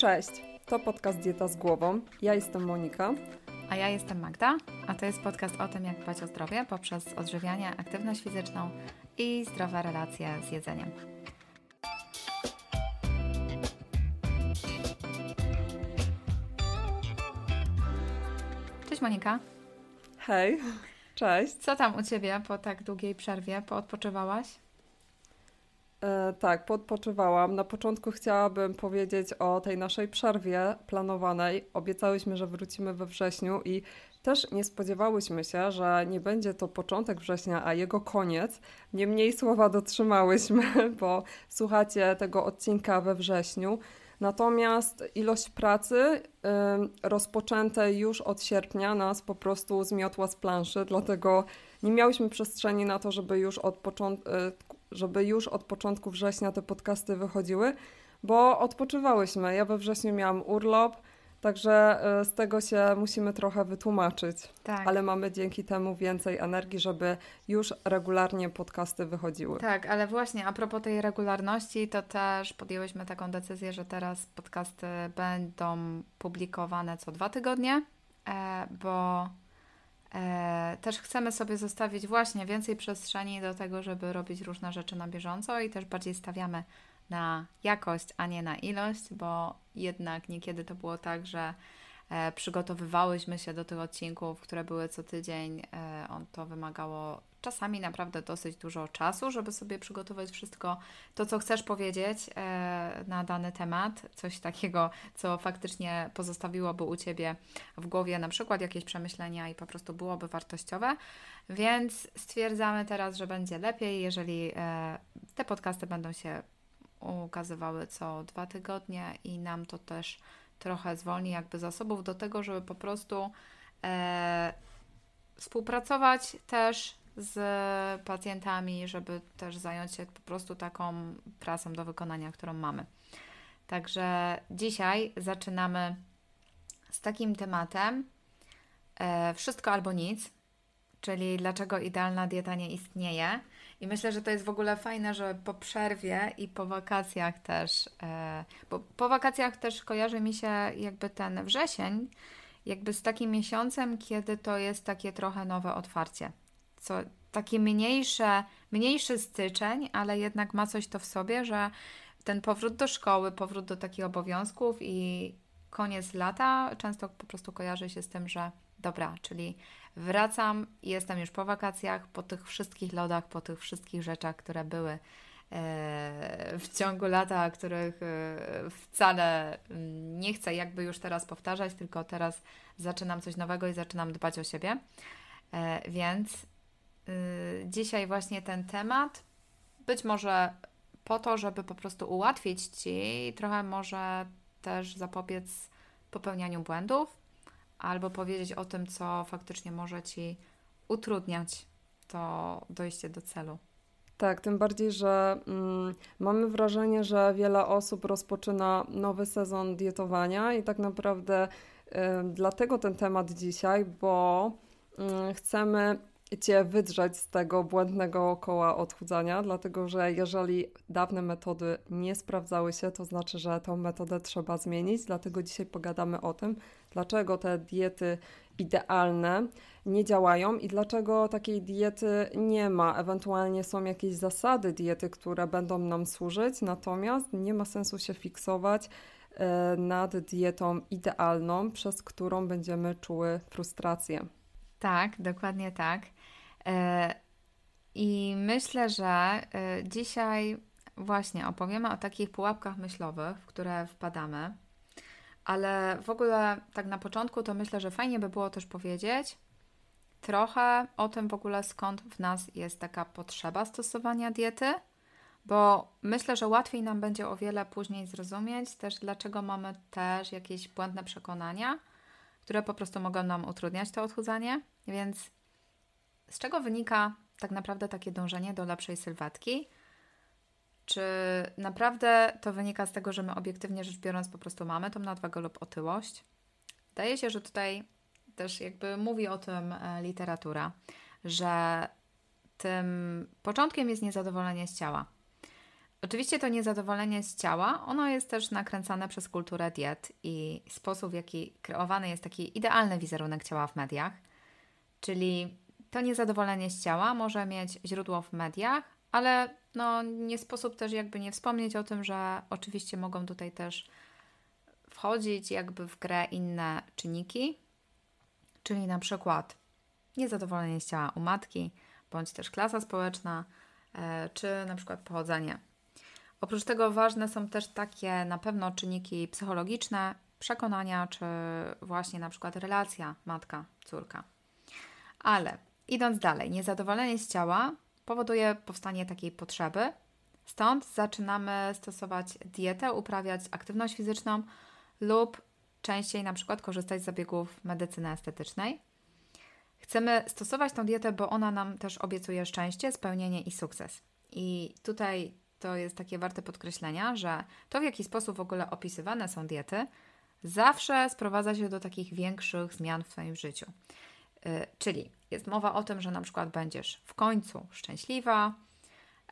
Cześć, to podcast Dieta z Głową. Ja jestem Monika. A ja jestem Magda, a to jest podcast o tym, jak dbać o zdrowie poprzez odżywianie, aktywność fizyczną i zdrowe relacje z jedzeniem. Cześć Monika. Hej, cześć. Co tam u Ciebie po tak długiej przerwie? Poodpoczywałaś? E, tak, podpoczywałam. Na początku chciałabym powiedzieć o tej naszej przerwie planowanej. Obiecałyśmy, że wrócimy we wrześniu i też nie spodziewałyśmy się, że nie będzie to początek września, a jego koniec. Niemniej słowa dotrzymałyśmy, bo słuchacie tego odcinka we wrześniu. Natomiast ilość pracy y, rozpoczętej już od sierpnia nas po prostu zmiotła z planszy, dlatego nie miałyśmy przestrzeni na to, żeby już od początku y, żeby już od początku września te podcasty wychodziły, bo odpoczywałyśmy. Ja we wrześniu miałam urlop, także y, z tego się musimy trochę wytłumaczyć. Tak. Ale mamy dzięki temu więcej energii, żeby już regularnie podcasty wychodziły. Tak, ale właśnie a propos tej regularności, to też podjęłyśmy taką decyzję, że teraz podcasty będą publikowane co dwa tygodnie, e, bo E, też chcemy sobie zostawić właśnie więcej przestrzeni do tego, żeby robić różne rzeczy na bieżąco i też bardziej stawiamy na jakość, a nie na ilość, bo jednak niekiedy to było tak, że e, przygotowywałyśmy się do tych odcinków, które były co tydzień. E, on to wymagało czasami naprawdę dosyć dużo czasu, żeby sobie przygotować wszystko to, co chcesz powiedzieć e, na dany temat, coś takiego, co faktycznie pozostawiłoby u Ciebie w głowie na przykład jakieś przemyślenia i po prostu byłoby wartościowe. Więc stwierdzamy teraz, że będzie lepiej, jeżeli e, te podcasty będą się ukazywały co dwa tygodnie i nam to też trochę zwolni jakby zasobów do tego, żeby po prostu e, współpracować też z pacjentami, żeby też zająć się po prostu taką pracą do wykonania, którą mamy. Także dzisiaj zaczynamy z takim tematem e, wszystko albo nic, czyli dlaczego idealna dieta nie istnieje. I myślę, że to jest w ogóle fajne, że po przerwie i po wakacjach też, e, bo po wakacjach też kojarzy mi się jakby ten wrzesień, jakby z takim miesiącem, kiedy to jest takie trochę nowe otwarcie co, takie mniejsze, mniejszy styczeń, ale jednak ma coś to w sobie, że ten powrót do szkoły, powrót do takich obowiązków i koniec lata często po prostu kojarzy się z tym, że dobra, czyli wracam, jestem już po wakacjach, po tych wszystkich lodach, po tych wszystkich rzeczach, które były e, w ciągu lata, których e, wcale mm, nie chcę jakby już teraz powtarzać, tylko teraz zaczynam coś nowego i zaczynam dbać o siebie. E, więc Y, dzisiaj właśnie ten temat. Być może po to, żeby po prostu ułatwić Ci trochę może też zapobiec popełnianiu błędów, albo powiedzieć o tym, co faktycznie może Ci utrudniać to dojście do celu. Tak, tym bardziej, że mm, mamy wrażenie, że wiele osób rozpoczyna nowy sezon dietowania i tak naprawdę y, dlatego ten temat dzisiaj, bo y, chcemy Cię wydrzeć z tego błędnego koła odchudzania, dlatego że jeżeli dawne metody nie sprawdzały się, to znaczy, że tą metodę trzeba zmienić. Dlatego dzisiaj pogadamy o tym, dlaczego te diety idealne nie działają i dlaczego takiej diety nie ma. Ewentualnie są jakieś zasady diety, które będą nam służyć, natomiast nie ma sensu się fiksować e, nad dietą idealną, przez którą będziemy czuły frustrację. Tak, dokładnie tak. E, I myślę, że e, dzisiaj właśnie opowiemy o takich pułapkach myślowych, w które wpadamy. Ale w ogóle tak na początku to myślę, że fajnie by było też powiedzieć trochę o tym w ogóle, skąd w nas jest taka potrzeba stosowania diety, bo myślę, że łatwiej nam będzie o wiele później zrozumieć też, dlaczego mamy też jakieś błędne przekonania, które po prostu mogą nam utrudniać to odchudzanie. Więc z czego wynika tak naprawdę takie dążenie do lepszej sylwetki? Czy naprawdę to wynika z tego, że my obiektywnie rzecz biorąc po prostu mamy tą nadwagę lub otyłość? Wydaje się, że tutaj też jakby mówi o tym e, literatura, że tym początkiem jest niezadowolenie z ciała. Oczywiście to niezadowolenie z ciała, ono jest też nakręcane przez kulturę diet i sposób, w jaki kreowany jest taki idealny wizerunek ciała w mediach, czyli to niezadowolenie z ciała może mieć źródło w mediach, ale no, nie sposób też jakby nie wspomnieć o tym, że oczywiście mogą tutaj też wchodzić jakby w grę inne czynniki, czyli na przykład niezadowolenie z ciała u matki, bądź też klasa społeczna, e, czy na przykład pochodzenie. Oprócz tego ważne są też takie na pewno czynniki psychologiczne, przekonania, czy właśnie na przykład relacja matka-córka. Ale Idąc dalej, niezadowolenie z ciała powoduje powstanie takiej potrzeby, stąd zaczynamy stosować dietę, uprawiać aktywność fizyczną lub częściej na przykład korzystać z zabiegów medycyny estetycznej. Chcemy stosować tą dietę, bo ona nam też obiecuje szczęście, spełnienie i sukces. I tutaj to jest takie warte podkreślenia, że to w jaki sposób w ogóle opisywane są diety, zawsze sprowadza się do takich większych zmian w Twoim życiu. Y, czyli jest mowa o tym, że na przykład będziesz w końcu szczęśliwa.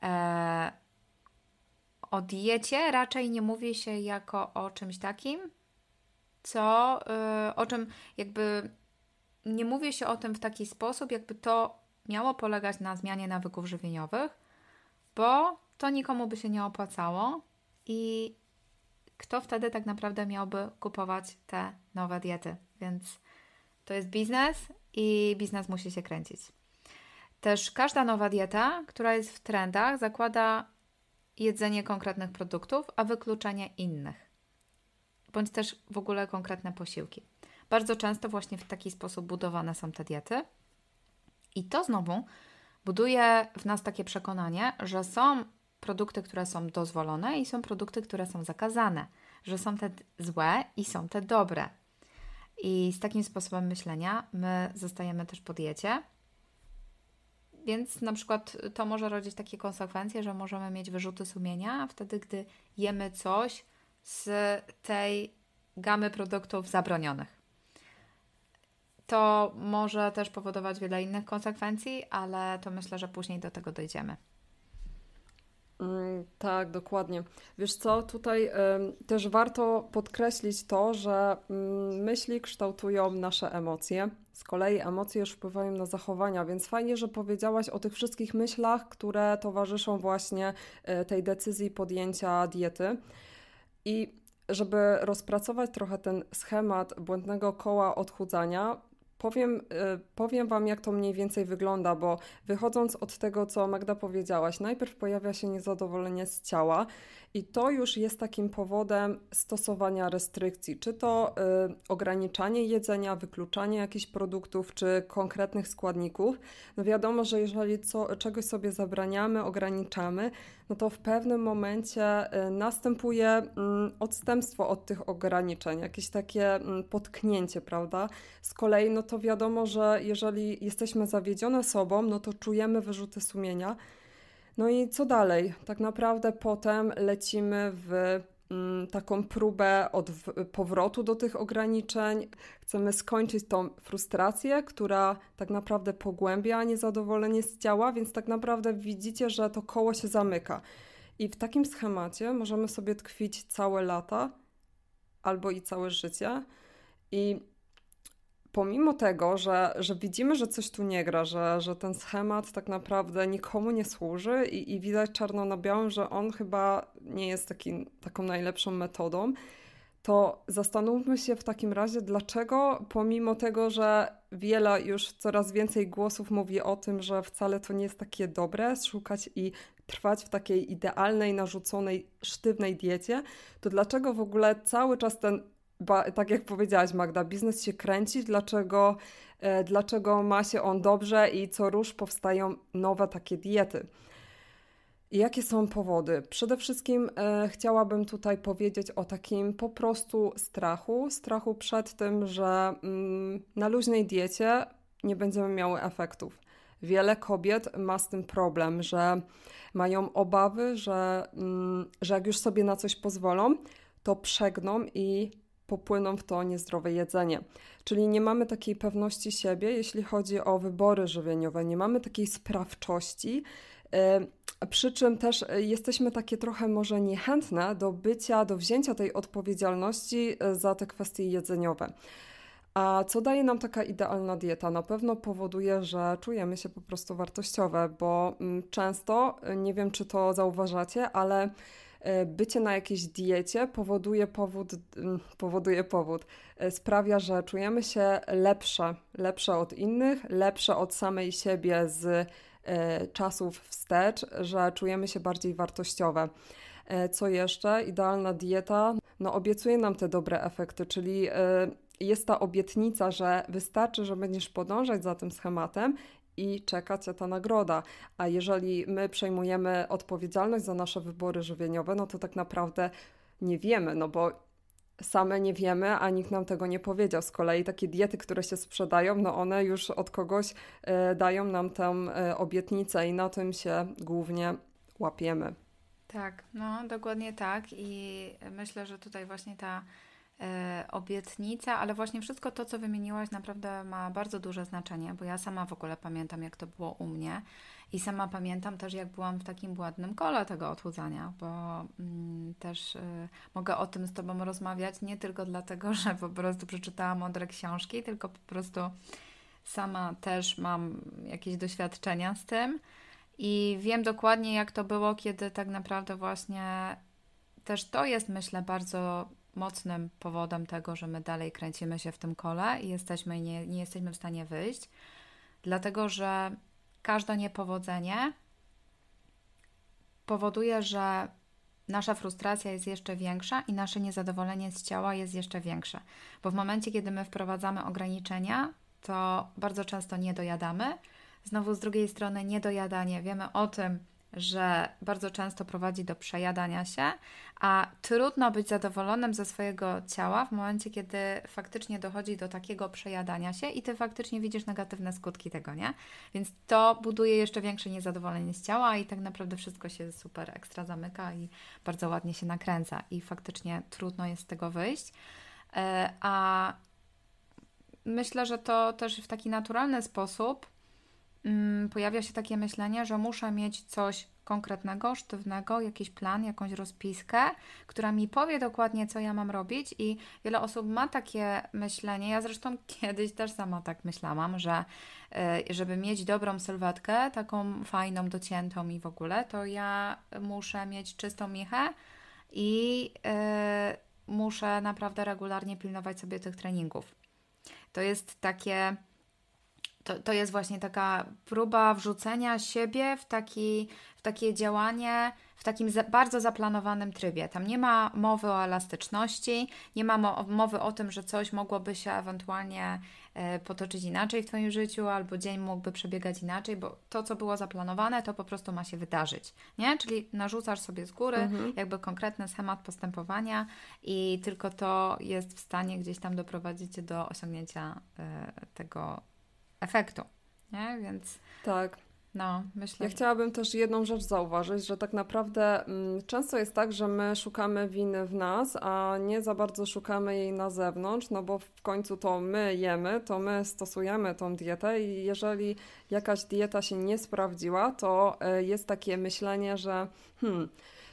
E, o diecie raczej nie mówi się jako o czymś takim, co, y, o czym jakby nie mówi się o tym w taki sposób, jakby to miało polegać na zmianie nawyków żywieniowych, bo to nikomu by się nie opłacało i kto wtedy tak naprawdę miałby kupować te nowe diety. Więc to jest biznes i biznes musi się kręcić. Też każda nowa dieta, która jest w trendach, zakłada jedzenie konkretnych produktów, a wykluczenie innych, bądź też w ogóle konkretne posiłki. Bardzo często właśnie w taki sposób budowane są te diety. I to znowu buduje w nas takie przekonanie, że są produkty, które są dozwolone i są produkty, które są zakazane, że są te złe i są te dobre. I z takim sposobem myślenia my zostajemy też po diecie. Więc na przykład to może rodzić takie konsekwencje, że możemy mieć wyrzuty sumienia, wtedy, gdy jemy coś z tej gamy produktów zabronionych. To może też powodować wiele innych konsekwencji, ale to myślę, że później do tego dojdziemy. Mm, tak, dokładnie. Wiesz co, tutaj też warto podkreślić to, że mm, myśli kształtują nasze emocje. Z kolei emocje już wpływają na zachowania, więc fajnie, że powiedziałaś o tych wszystkich myślach, które towarzyszą właśnie e, tej decyzji podjęcia diety. I żeby rozpracować trochę ten schemat błędnego koła odchudzania, Powiem, y, powiem Wam, jak to mniej więcej wygląda, bo wychodząc od tego, co Magda powiedziałaś, najpierw pojawia się niezadowolenie z ciała i to już jest takim powodem stosowania restrykcji, czy to y, ograniczanie jedzenia, wykluczanie jakichś produktów czy konkretnych składników. No wiadomo, że jeżeli co, czegoś sobie zabraniamy, ograniczamy, no to w pewnym momencie y, następuje y, odstępstwo od tych ograniczeń, jakieś takie mm, potknięcie, prawda? Z kolei, no to wiadomo, że jeżeli jesteśmy zawiedzione sobą, no to czujemy wyrzuty sumienia no i co dalej? Tak naprawdę potem lecimy w mm, taką próbę od powrotu do tych ograniczeń. Chcemy skończyć tą frustrację, która tak naprawdę pogłębia niezadowolenie z ciała, więc tak naprawdę widzicie, że to koło się zamyka. I w takim schemacie możemy sobie tkwić całe lata albo i całe życie. I pomimo tego, że, że widzimy, że coś tu nie gra, że, że ten schemat tak naprawdę nikomu nie służy i, i widać czarno na białym, że on chyba nie jest taki, taką najlepszą metodą, to zastanówmy się w takim razie, dlaczego pomimo tego, że wiele już coraz więcej głosów mówi o tym, że wcale to nie jest takie dobre szukać i trwać w takiej idealnej, narzuconej, sztywnej diecie, to dlaczego w ogóle cały czas ten ba, tak jak powiedziałaś Magda, biznes się kręci, dlaczego, e, dlaczego ma się on dobrze i co rusz powstają nowe takie diety. jakie są powody? Przede wszystkim e, chciałabym tutaj powiedzieć o takim po prostu strachu, strachu przed tym, że mm, na luźnej diecie nie będziemy miały efektów. Wiele kobiet ma z tym problem, że mają obawy, że, mm, że jak już sobie na coś pozwolą, to przegną i popłyną w to niezdrowe jedzenie. Czyli nie mamy takiej pewności siebie, jeśli chodzi o wybory żywieniowe, nie mamy takiej sprawczości. E, przy czym też e, jesteśmy takie trochę może niechętne do bycia, do wzięcia tej odpowiedzialności e, za te kwestie jedzeniowe. A co daje nam taka idealna dieta? Na pewno powoduje, że czujemy się po prostu wartościowe, bo mm, często, nie wiem czy to zauważacie, ale E, bycie na jakiejś diecie powoduje powód, mm, powoduje powód, e, sprawia, że czujemy się lepsze, lepsze od innych, lepsze od samej siebie z e, czasów wstecz, że czujemy się bardziej wartościowe. Co jeszcze? Idealna dieta no, obiecuje nam te dobre efekty, czyli jest ta obietnica, że wystarczy, że będziesz podążać za tym schematem i czeka cię ta nagroda. A jeżeli my przejmujemy odpowiedzialność za nasze wybory żywieniowe, no to tak naprawdę nie wiemy, no bo same nie wiemy, a nikt nam tego nie powiedział. Z kolei takie diety, które się sprzedają, no one już od kogoś e, dają nam tę e, obietnicę i na tym się głównie łapiemy. Tak, no dokładnie tak i myślę, że tutaj właśnie ta E, obietnica, ale właśnie wszystko to, co wymieniłaś, naprawdę ma bardzo duże znaczenie, bo ja sama w ogóle pamiętam, jak to było u mnie i sama pamiętam też, jak byłam w takim błędnym kole tego odchudzania, bo mm, też y, mogę o tym z Tobą rozmawiać nie tylko dlatego, że po prostu przeczytałam mądre książki, tylko po prostu sama też mam jakieś doświadczenia z tym. I wiem dokładnie, jak to było, kiedy tak naprawdę właśnie też to jest, myślę, bardzo mocnym powodem tego, że my dalej kręcimy się w tym kole i jesteśmy, nie, nie jesteśmy w stanie wyjść, dlatego że każde niepowodzenie powoduje, że nasza frustracja jest jeszcze większa i nasze niezadowolenie z ciała jest jeszcze większe. Bo w momencie, kiedy my wprowadzamy ograniczenia, to bardzo często nie dojadamy. Znowu z drugiej strony niedojadanie, wiemy o tym, że bardzo często prowadzi do przejadania się, a trudno być zadowolonym ze swojego ciała w momencie, kiedy faktycznie dochodzi do takiego przejadania się i ty faktycznie widzisz negatywne skutki tego, nie? Więc to buduje jeszcze większe niezadowolenie z ciała i tak naprawdę wszystko się super ekstra zamyka i bardzo ładnie się nakręca i faktycznie trudno jest z tego wyjść. E, a myślę, że to też w taki naturalny sposób Mm, pojawia się takie myślenie, że muszę mieć coś konkretnego, sztywnego, jakiś plan, jakąś rozpiskę, która mi powie dokładnie, co ja mam robić, i wiele osób ma takie myślenie. Ja zresztą kiedyś też sama tak myślałam, że y, żeby mieć dobrą sylwetkę, taką fajną, dociętą i w ogóle, to ja muszę mieć czystą michę i y, muszę naprawdę regularnie pilnować sobie tych treningów. To jest takie to, to jest właśnie taka próba wrzucenia siebie w, taki, w takie działanie, w takim za, bardzo zaplanowanym trybie. Tam nie ma mowy o elastyczności, nie ma mo mowy o tym, że coś mogłoby się ewentualnie e, potoczyć inaczej w Twoim życiu, albo dzień mógłby przebiegać inaczej, bo to, co było zaplanowane, to po prostu ma się wydarzyć. Nie? Czyli narzucasz sobie z góry mhm. jakby konkretny schemat postępowania i tylko to jest w stanie gdzieś tam doprowadzić do osiągnięcia e, tego efektu. Nie? Więc. Tak. No, myślę. Ja chciałabym też jedną rzecz zauważyć, że tak naprawdę m, mm, często jest tak, że my szukamy winy w nas, a nie za bardzo szukamy jej na zewnątrz, no bo w końcu to my jemy, to my stosujemy tą dietę i jeżeli jakaś dieta się nie sprawdziła, to y, jest takie myślenie, że hmm,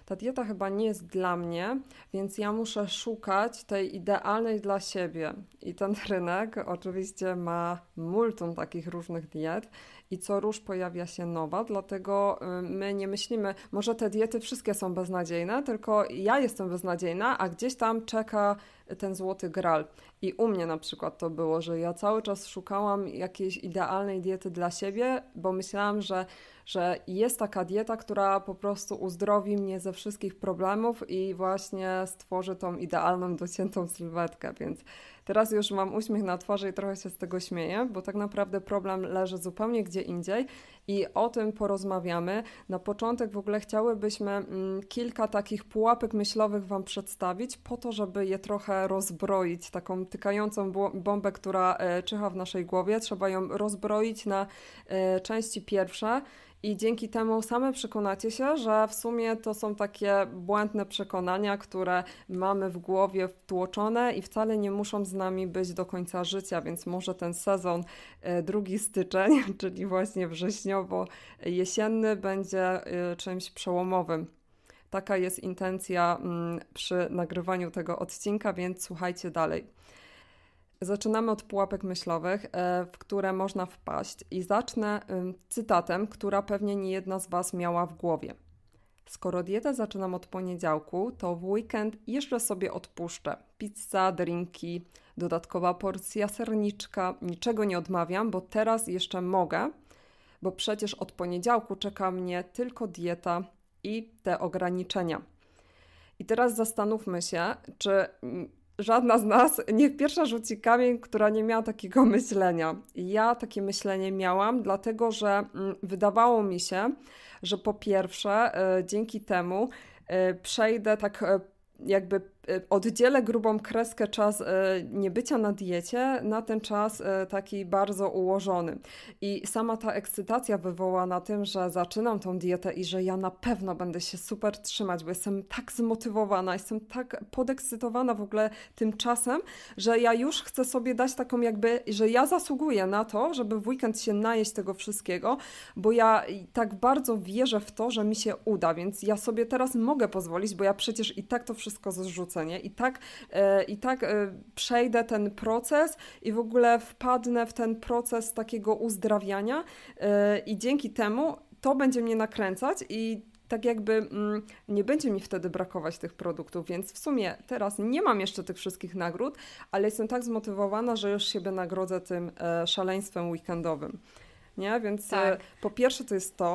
ta dieta chyba nie jest dla mnie, więc ja muszę szukać tej idealnej dla siebie. I ten rynek oczywiście ma multum takich różnych diet i co róż pojawia się nowa, dlatego y, my nie myślimy, może te diety wszystkie są beznadziejne, tylko ja jestem beznadziejna, a gdzieś tam czeka ten złoty gral. I u mnie na przykład to było, że ja cały czas szukałam jakiejś idealnej diety dla siebie, bo myślałam, że że jest taka dieta, która po prostu uzdrowi mnie ze wszystkich problemów i właśnie stworzy tą idealną, dociętą sylwetkę, więc Teraz już mam uśmiech na twarzy i trochę się z tego śmieję, bo tak naprawdę problem leży zupełnie gdzie indziej i o tym porozmawiamy. Na początek w ogóle chciałybyśmy mm, kilka takich pułapek myślowych Wam przedstawić, po to, żeby je trochę rozbroić, taką tykającą bombę, która e, czyha w naszej głowie. Trzeba ją rozbroić na e, części pierwsze i dzięki temu same przekonacie się, że w sumie to są takie błędne przekonania, które mamy w głowie wtłoczone i wcale nie muszą nami być do końca życia, więc może ten sezon e, drugi styczeń, czyli właśnie wrześniowo-jesienny, będzie e, czymś przełomowym. Taka jest intencja mm, przy nagrywaniu tego odcinka, więc słuchajcie dalej. Zaczynamy od pułapek myślowych, e, w które można wpaść, i zacznę cytatem, która pewnie nie jedna z Was miała w głowie. Skoro dietę zaczynam od poniedziałku, to w weekend jeszcze sobie odpuszczę. Pizza, drinki, dodatkowa porcja serniczka, niczego nie odmawiam, bo teraz jeszcze mogę, bo przecież od poniedziałku czeka mnie tylko dieta i te ograniczenia. I teraz zastanówmy się, czy żadna z nas nie pierwsza rzuci kamień, która nie miała takiego myślenia. Ja takie myślenie miałam, dlatego że mm, wydawało mi się, że po pierwsze, e, dzięki temu e, przejdę tak e, jakby Y, oddzielę grubą kreskę czas y, niebycia na diecie na ten czas y, taki bardzo ułożony. I sama ta ekscytacja na tym, że zaczynam tą dietę i że ja na pewno będę się super trzymać, bo jestem tak zmotywowana, jestem tak podekscytowana w ogóle tym czasem, że ja już chcę sobie dać taką jakby, że ja zasługuję na to, żeby w weekend się najeść tego wszystkiego, bo ja tak bardzo wierzę w to, że mi się uda, więc ja sobie teraz mogę pozwolić, bo ja przecież i tak to wszystko zrzucę co nie? I tak, e, i tak e, przejdę ten proces i w ogóle wpadnę w ten proces takiego uzdrawiania e, i dzięki temu to będzie mnie nakręcać i tak jakby mm, nie będzie mi wtedy brakować tych produktów, więc w sumie teraz nie mam jeszcze tych wszystkich nagród, ale jestem tak zmotywowana, że już siebie nagrodzę tym szaleństwem weekendowym. Nie? Więc tak. po pierwsze to jest to.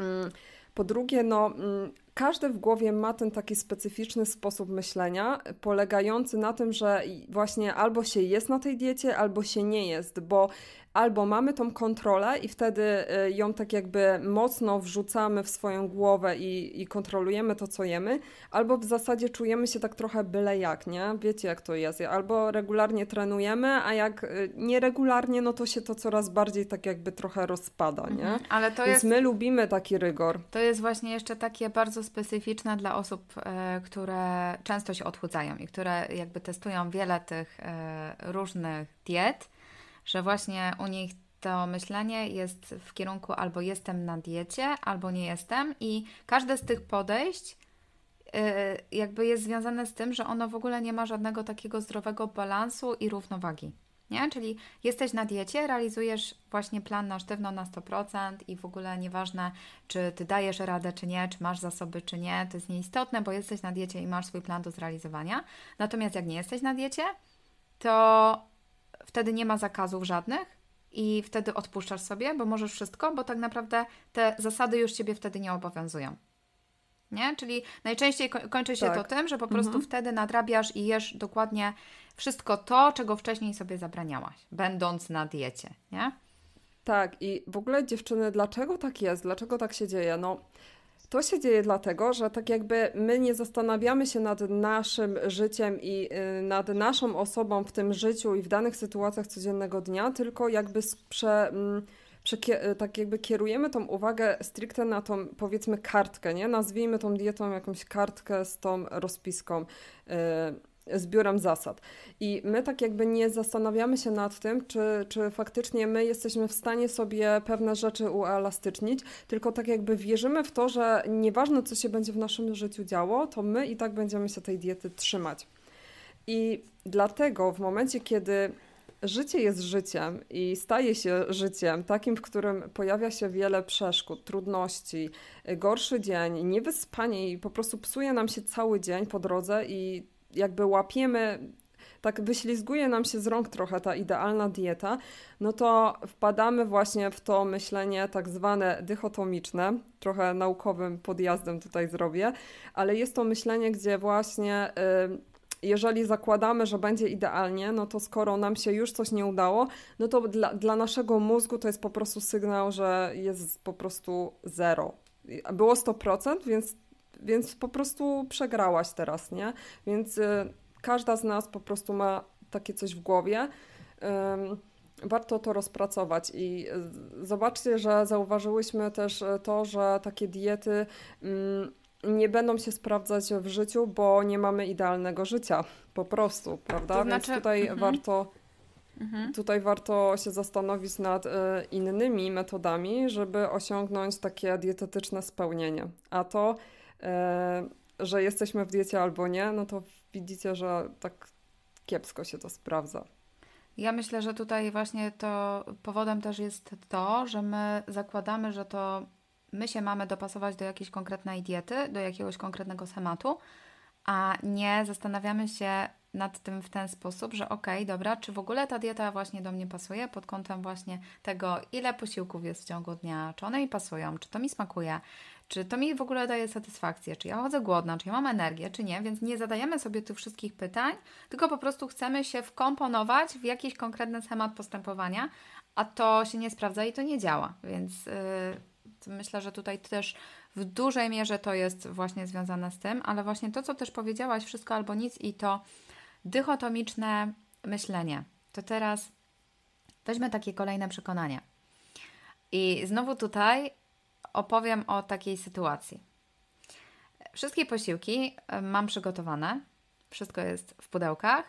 Mm, po drugie, no mm, każdy w głowie ma ten taki specyficzny sposób myślenia, polegający na tym, że właśnie albo się jest na tej diecie, albo się nie jest, bo albo mamy tą kontrolę i wtedy y, ją tak jakby mocno wrzucamy w swoją głowę i, i kontrolujemy to, co jemy, albo w zasadzie czujemy się tak trochę byle jak, nie? Wiecie, jak to jest. Albo regularnie trenujemy, a jak y, nieregularnie, no to się to coraz bardziej tak jakby trochę rozpada, nie? Mhm, ale to Więc my lubimy taki rygor. To jest właśnie jeszcze takie bardzo specyficzne dla osób, y, które często się odchudzają i które jakby testują wiele tych różnych diet że właśnie u nich to myślenie jest w kierunku albo jestem na diecie, albo nie jestem, i każde z tych podejść y, jakby jest związane z tym, że ono w ogóle nie ma żadnego takiego zdrowego balansu i równowagi. Nie? Czyli jesteś na diecie, realizujesz właśnie plan na sztywno na 100% i w ogóle nieważne, czy ty dajesz radę, czy nie, czy masz zasoby, czy nie, to jest nieistotne, bo jesteś na diecie i masz swój plan do zrealizowania. Natomiast jak nie jesteś na diecie, to wtedy nie ma zakazów żadnych i wtedy odpuszczasz sobie, bo możesz wszystko, bo tak naprawdę te zasady już ciebie wtedy nie obowiązują. Nie? Czyli najczęściej kończy się tak. to tym, że po prostu mhm. wtedy nadrabiasz i jesz dokładnie wszystko to, czego wcześniej sobie zabraniałaś, będąc na diecie, nie? Tak, i w ogóle dziewczyny, dlaczego tak jest? Dlaczego tak się dzieje? No, to się dzieje dlatego, że tak jakby my nie zastanawiamy się nad naszym życiem i y, nad naszą osobą w tym życiu i w danych sytuacjach codziennego dnia, tylko jakby prze, mm, y, tak jakby kierujemy tą uwagę stricte na tą powiedzmy kartkę, nie? Nazwijmy tą dietą jakąś kartkę z tą rozpiską. Y, zbiorem zasad. I my tak jakby nie zastanawiamy się nad tym, czy, czy faktycznie my jesteśmy w stanie sobie pewne rzeczy uelastycznić, tylko tak jakby wierzymy w to, że nieważne co się będzie w naszym życiu działo, to my i tak będziemy się tej diety trzymać. I dlatego w momencie, kiedy życie jest życiem i staje się życiem takim, w którym pojawia się wiele przeszkód, trudności, gorszy dzień, niewyspanie i po prostu psuje nam się cały dzień po drodze i jakby łapiemy, tak wyślizguje nam się z rąk trochę ta idealna dieta, no to wpadamy właśnie w to myślenie tak zwane dychotomiczne, trochę naukowym podjazdem tutaj zrobię, ale jest to myślenie, gdzie właśnie. Yy, jeżeli zakładamy, że będzie idealnie, no to skoro nam się już coś nie udało, no to dla, dla naszego mózgu to jest po prostu sygnał, że jest po prostu zero. Było 100%, więc więc po prostu przegrałaś teraz, nie? Więc y, każda z nas po prostu ma takie coś w głowie. Warto to rozpracować i y, zobaczcie, że zauważyłyśmy też y, to, że takie diety nie będą się sprawdzać w życiu, bo nie mamy idealnego życia. Po prostu, prawda? To znaczy... Więc tutaj mhm. warto. Mhm. Tutaj warto się zastanowić nad innymi metodami, żeby osiągnąć takie dietetyczne spełnienie. A to E, że jesteśmy w diecie albo nie, no to widzicie, że tak kiepsko się to sprawdza. Ja myślę, że tutaj właśnie to powodem też jest to, że my zakładamy, że to my się mamy dopasować do jakiejś konkretnej diety, do jakiegoś konkretnego schematu, a nie zastanawiamy się nad tym w ten sposób, że okej, okay, dobra, czy w ogóle ta dieta właśnie do mnie pasuje pod kątem właśnie tego, ile posiłków jest w ciągu dnia, czy one mi pasują, czy to mi smakuje, czy to mi w ogóle daje satysfakcję, czy ja chodzę głodna, czy ja mam energię, czy nie, więc nie zadajemy sobie tych wszystkich pytań, tylko po prostu chcemy się wkomponować w jakiś konkretny schemat postępowania, a to się nie sprawdza i to nie działa, więc yy, myślę, że tutaj też w dużej mierze to jest właśnie związane z tym, ale właśnie to, co też powiedziałaś, wszystko albo nic i to dychotomiczne myślenie. To teraz weźmy takie kolejne przekonanie. I znowu tutaj opowiem o takiej sytuacji. Wszystkie posiłki e, mam przygotowane, wszystko jest w pudełkach.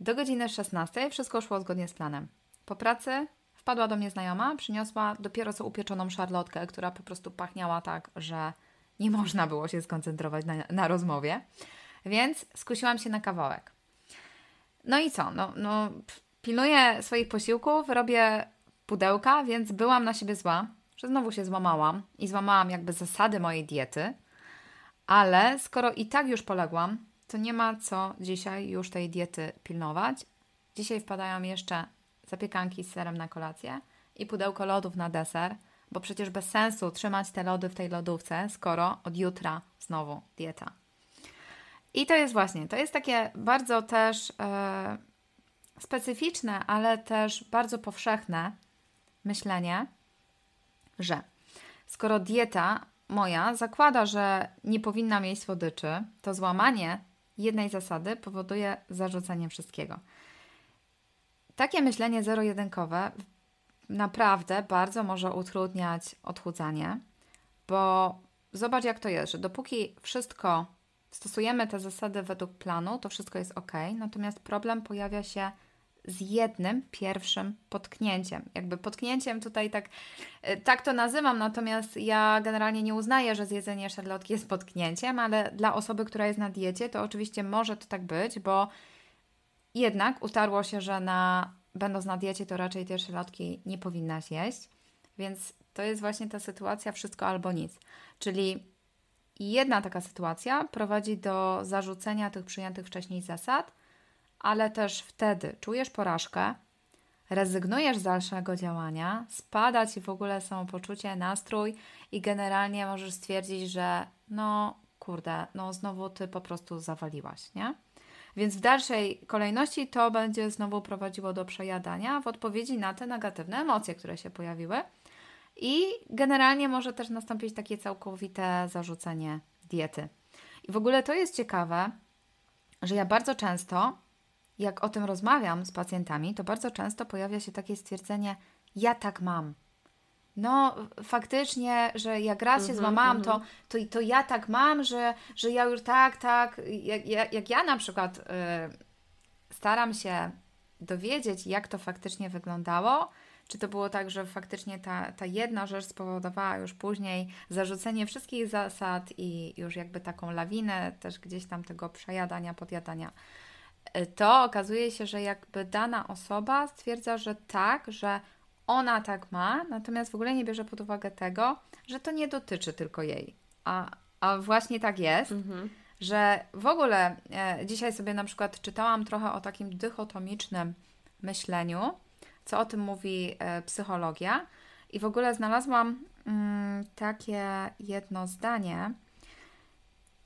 Do godziny 16 wszystko szło zgodnie z planem. Po pracy wpadła do mnie znajoma, przyniosła dopiero co upieczoną szarlotkę, która po prostu pachniała tak, że nie można było się skoncentrować na, na rozmowie, więc skusiłam się na kawałek. No i co? No, no, pilnuję swoich posiłków, robię pudełka, więc byłam na siebie zła że znowu się złamałam i złamałam jakby zasady mojej diety, ale skoro i tak już poległam, to nie ma co dzisiaj już tej diety pilnować. Dzisiaj wpadają jeszcze zapiekanki z serem na kolację i pudełko lodów na deser, bo przecież bez sensu trzymać te lody w tej lodówce, skoro od jutra znowu dieta. I to jest właśnie, to jest takie bardzo też e, specyficzne, ale też bardzo powszechne myślenie, że skoro dieta moja zakłada, że nie powinnam jeść słodyczy, to złamanie jednej zasady powoduje zarzucenie wszystkiego. Takie myślenie zero-jedynkowe naprawdę bardzo może utrudniać odchudzanie, bo zobacz, jak to jest, że dopóki wszystko stosujemy te zasady według planu, to wszystko jest ok, natomiast problem pojawia się z jednym pierwszym potknięciem. Jakby potknięciem tutaj tak, e, tak to nazywam, natomiast ja generalnie nie uznaję, że zjedzenie szarlotki jest potknięciem, ale dla osoby, która jest na diecie, to oczywiście może to tak być, bo jednak utarło się, że na, będąc na diecie, to raczej te szarlotki nie powinnaś jeść, więc to jest właśnie ta sytuacja wszystko albo nic. Czyli jedna taka sytuacja prowadzi do zarzucenia tych przyjętych wcześniej zasad – ale też wtedy czujesz porażkę, rezygnujesz z dalszego działania, spada ci w ogóle samopoczucie, nastrój i generalnie możesz stwierdzić, że no kurde, no znowu ty po prostu zawaliłaś, nie? Więc w dalszej kolejności to będzie znowu prowadziło do przejadania w odpowiedzi na te negatywne emocje, które się pojawiły. I generalnie może też nastąpić takie całkowite zarzucenie diety. I w ogóle to jest ciekawe, że ja bardzo często jak o tym rozmawiam z pacjentami, to bardzo często pojawia się takie stwierdzenie: Ja tak mam. No, faktycznie, że jak raz się mhm, złamałam, mm -hmm. to, mhm. to, to ja tak mam, że, że ja już tak, tak. Jak, jak, jak ja na przykład y, staram się dowiedzieć, jak to faktycznie wyglądało, czy to było tak, że faktycznie ta, ta jedna rzecz spowodowała już później zarzucenie wszystkich zasad i już jakby taką lawinę też gdzieś tam tego przejadania, podjadania to okazuje się, że jakby dana osoba stwierdza, że tak, że ona tak ma, natomiast w ogóle nie bierze pod uwagę tego, że to nie dotyczy tylko jej. A, a właśnie tak jest, mhm. że w ogóle e, dzisiaj sobie na przykład czytałam trochę o takim dychotomicznym myśleniu, co o tym mówi e, psychologia. I w ogóle znalazłam mm, takie jedno zdanie,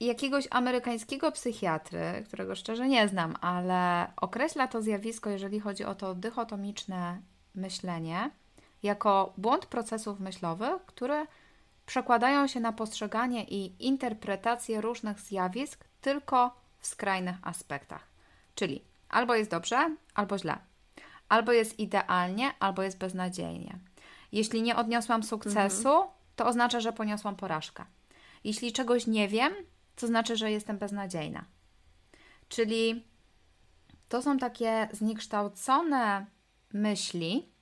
jakiegoś amerykańskiego psychiatry, którego szczerze nie znam, ale określa to zjawisko, jeżeli chodzi o to dychotomiczne myślenie, jako błąd procesów myślowych, które przekładają się na postrzeganie i interpretację różnych zjawisk tylko w skrajnych aspektach. Czyli albo jest dobrze, albo źle, albo jest idealnie, albo jest beznadziejnie. Jeśli nie odniosłam sukcesu, mhm. to oznacza, że poniosłam porażkę. Jeśli czegoś nie wiem, co znaczy, że jestem beznadziejna. Czyli to są takie zniekształcone myśli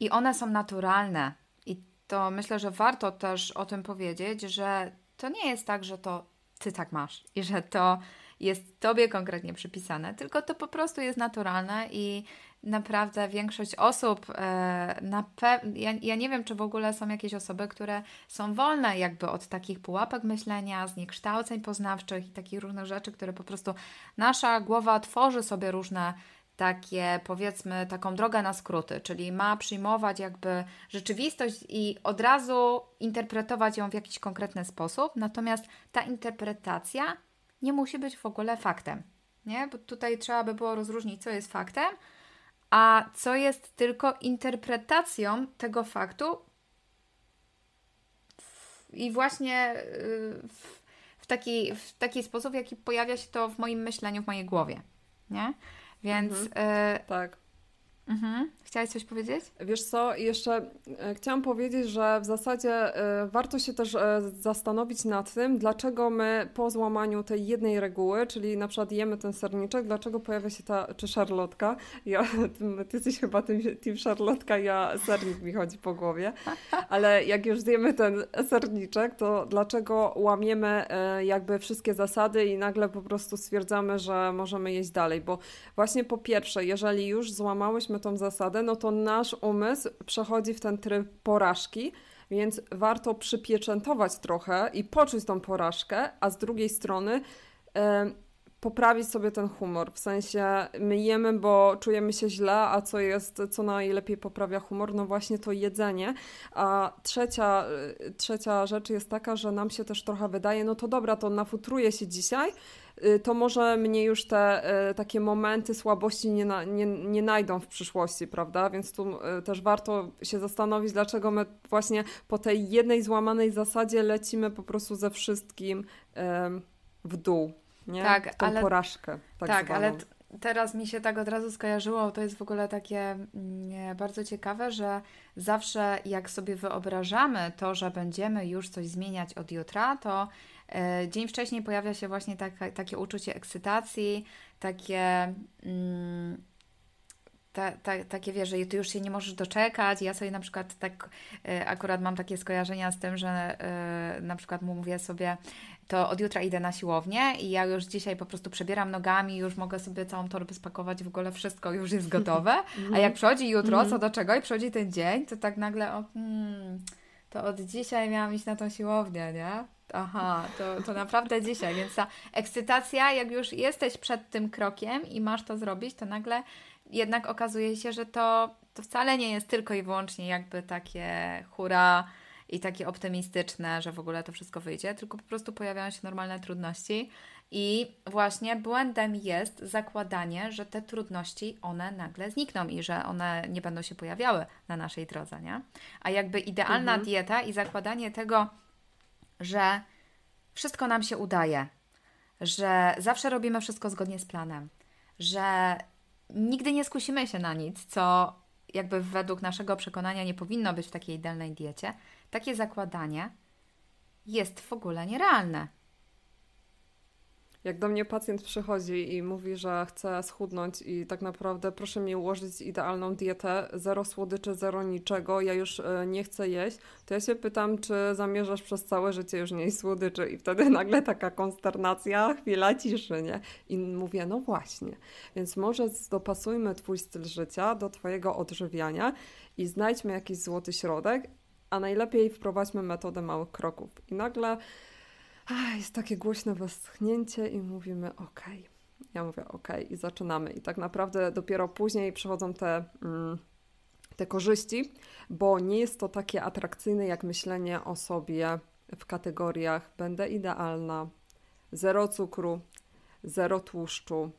i one są naturalne. I to myślę, że warto też o tym powiedzieć, że to nie jest tak, że to ty tak masz i że to jest Tobie konkretnie przypisane, tylko to po prostu jest naturalne i naprawdę większość osób e, na pewno, ja, ja, nie wiem, czy w ogóle są jakieś osoby, które są wolne jakby od takich pułapek myślenia, zniekształceń poznawczych i takich różnych rzeczy, które po prostu nasza głowa tworzy sobie różne takie, powiedzmy, taką drogę na skróty, czyli ma przyjmować jakby rzeczywistość i od razu interpretować ją w jakiś konkretny sposób, natomiast ta interpretacja nie musi być w ogóle faktem. Nie? Bo tutaj trzeba by było rozróżnić, co jest faktem, a co jest tylko interpretacją tego faktu i właśnie y, w taki, w taki sposób, jaki pojawia się to w moim myśleniu, w mojej głowie. Nie? Więc. Mhm. Y, tak. mhm Chciałaś coś powiedzieć? Wiesz co, jeszcze e, chciałam powiedzieć, że w zasadzie e, warto się też e, zastanowić nad tym, dlaczego my po złamaniu tej jednej reguły, czyli na przykład jemy ten serniczek, dlaczego pojawia się ta, czy szarlotka, ja, ty jesteś chyba tym, tym szarlotka, ja sernik mi chodzi po głowie, ale jak już zjemy ten serniczek, to dlaczego łamiemy jakby wszystkie zasady i nagle po prostu stwierdzamy, że możemy jeść dalej, bo właśnie po pierwsze, jeżeli już złamałyśmy tą zasadę, no to nasz umysł przechodzi w ten tryb porażki, więc warto przypieczętować trochę i poczuć tą porażkę, a z drugiej strony. Yy, poprawić sobie ten humor. W sensie myjemy, bo czujemy się źle, a co jest, co najlepiej poprawia humor? No właśnie to jedzenie. A trzecia, y, trzecia rzecz jest taka, że nam się też trochę wydaje, no to dobra, to nafutruje się dzisiaj, y, to może mnie już te y, takie momenty słabości nie, nie, nie najdą w przyszłości, prawda? Więc tu też warto się zastanowić, dlaczego my właśnie po tej jednej złamanej zasadzie lecimy po prostu ze wszystkim w dół nie? Tak, Tą ale, porażkę. Tak, tak zwaną. ale teraz mi się tak od razu skojarzyło, to jest w ogóle takie mm, nie, bardzo ciekawe, że zawsze jak sobie wyobrażamy to, że będziemy już coś zmieniać od jutra, to e, dzień wcześniej pojawia się właśnie takie uczucie ekscytacji, takie. Y, ta, ta, takie że ty już się nie możesz doczekać. Ja sobie na przykład tak e, akurat mam takie skojarzenia z tym, że e, na przykład mówię sobie, to od jutra idę na siłownię i ja już dzisiaj po prostu przebieram nogami, już mogę sobie całą torbę spakować, w ogóle wszystko już jest gotowe. Mhm. A jak przychodzi jutro, mhm. co do czego, i przychodzi ten dzień, to tak nagle, o, hmm, to od dzisiaj miałam iść na tą siłownię, nie? Aha, to, to naprawdę dzisiaj, więc ta ekscytacja, jak już jesteś przed tym krokiem i masz to zrobić, to nagle jednak okazuje się, że to, to wcale nie jest tylko i wyłącznie jakby takie hura, i takie optymistyczne, że w ogóle to wszystko wyjdzie, tylko po prostu pojawiają się normalne trudności i właśnie błędem jest zakładanie, że te trudności one nagle znikną i że one nie będą się pojawiały na naszej drodze, nie? A jakby idealna mhm. dieta i zakładanie tego, że wszystko nam się udaje, że zawsze robimy wszystko zgodnie z planem, że nigdy nie skusimy się na nic, co jakby według naszego przekonania nie powinno być w takiej idealnej diecie, takie zakładanie jest w ogóle nierealne. Jak do mnie pacjent przychodzi i mówi, że chce schudnąć i tak naprawdę proszę mi ułożyć idealną dietę, zero słodyczy, zero niczego, ja już e, nie chcę jeść, to ja się pytam, czy zamierzasz przez całe życie już nie jeść słodyczy i wtedy nagle taka konsternacja, chwila ciszy, nie? I mówię, no właśnie, więc może dopasujmy Twój styl życia do Twojego odżywiania i znajdźmy jakiś złoty środek a najlepiej wprowadźmy metodę małych kroków. I nagle ach, jest takie głośne westchnięcie i mówimy OK. Ja mówię OK i zaczynamy. I tak naprawdę dopiero później przychodzą te. Mm, te korzyści, bo nie jest to takie atrakcyjne jak myślenie o sobie w kategoriach będę idealna, zero cukru, zero tłuszczu,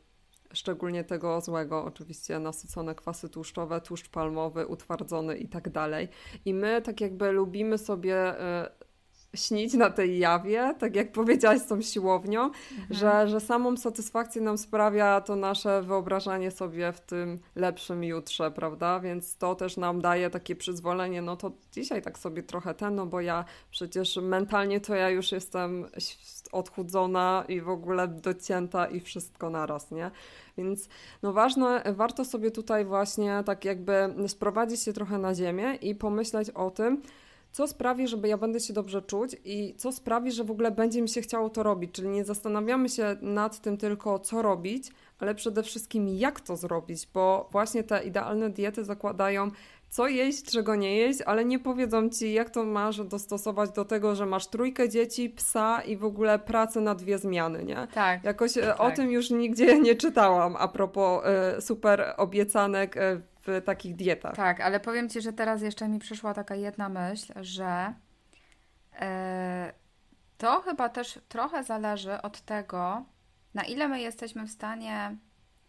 szczególnie tego złego, oczywiście nasycone kwasy tłuszczowe, tłuszcz palmowy, utwardzony i tak dalej. I my tak jakby lubimy sobie e, śnić na tej jawie, tak jak powiedziałaś z tą siłownią, mhm. że, że samą satysfakcję nam sprawia to nasze wyobrażanie sobie w tym lepszym jutrze, prawda? Więc to też nam daje takie przyzwolenie, no to dzisiaj tak sobie trochę ten, no bo ja przecież mentalnie to ja już jestem odchudzona i w ogóle docięta i wszystko naraz, nie? Więc no ważne, warto sobie tutaj właśnie tak jakby sprowadzić się trochę na ziemię i pomyśleć o tym, co sprawi, żeby ja będę się dobrze czuć i co sprawi, że w ogóle będzie mi się chciało to robić. Czyli nie zastanawiamy się nad tym tylko, co robić, ale przede wszystkim jak to zrobić, bo właśnie te idealne diety zakładają co jeść, czego nie jeść, ale nie powiedzą ci, jak to masz dostosować do tego, że masz trójkę dzieci, psa i w ogóle pracę na dwie zmiany, nie? Tak. Jakoś e, tak. o tym już nigdzie nie czytałam a propos e, super obiecanek e, w takich dietach. Tak, ale powiem Ci, że teraz jeszcze mi przyszła taka jedna myśl, że e, to chyba też trochę zależy od tego, na ile my jesteśmy w stanie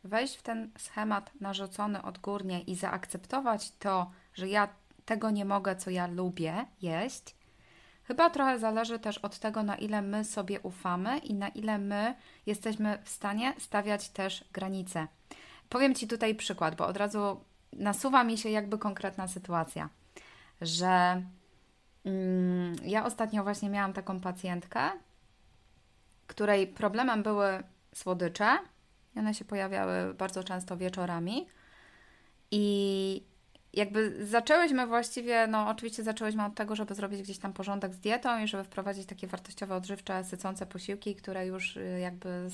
wejść w ten schemat narzucony odgórnie i zaakceptować to, że ja tego nie mogę, co ja lubię jeść, chyba trochę zależy też od tego, na ile my sobie ufamy i na ile my jesteśmy w stanie stawiać też granice. Powiem Ci tutaj przykład, bo od razu nasuwa mi się jakby konkretna sytuacja, że mm, ja ostatnio właśnie miałam taką pacjentkę, której problemem były słodycze i one się pojawiały bardzo często wieczorami i jakby zaczęłyśmy właściwie, no oczywiście zaczęłyśmy od tego, żeby zrobić gdzieś tam porządek z dietą i żeby wprowadzić takie wartościowe, odżywcze, sycące posiłki, które już y, jakby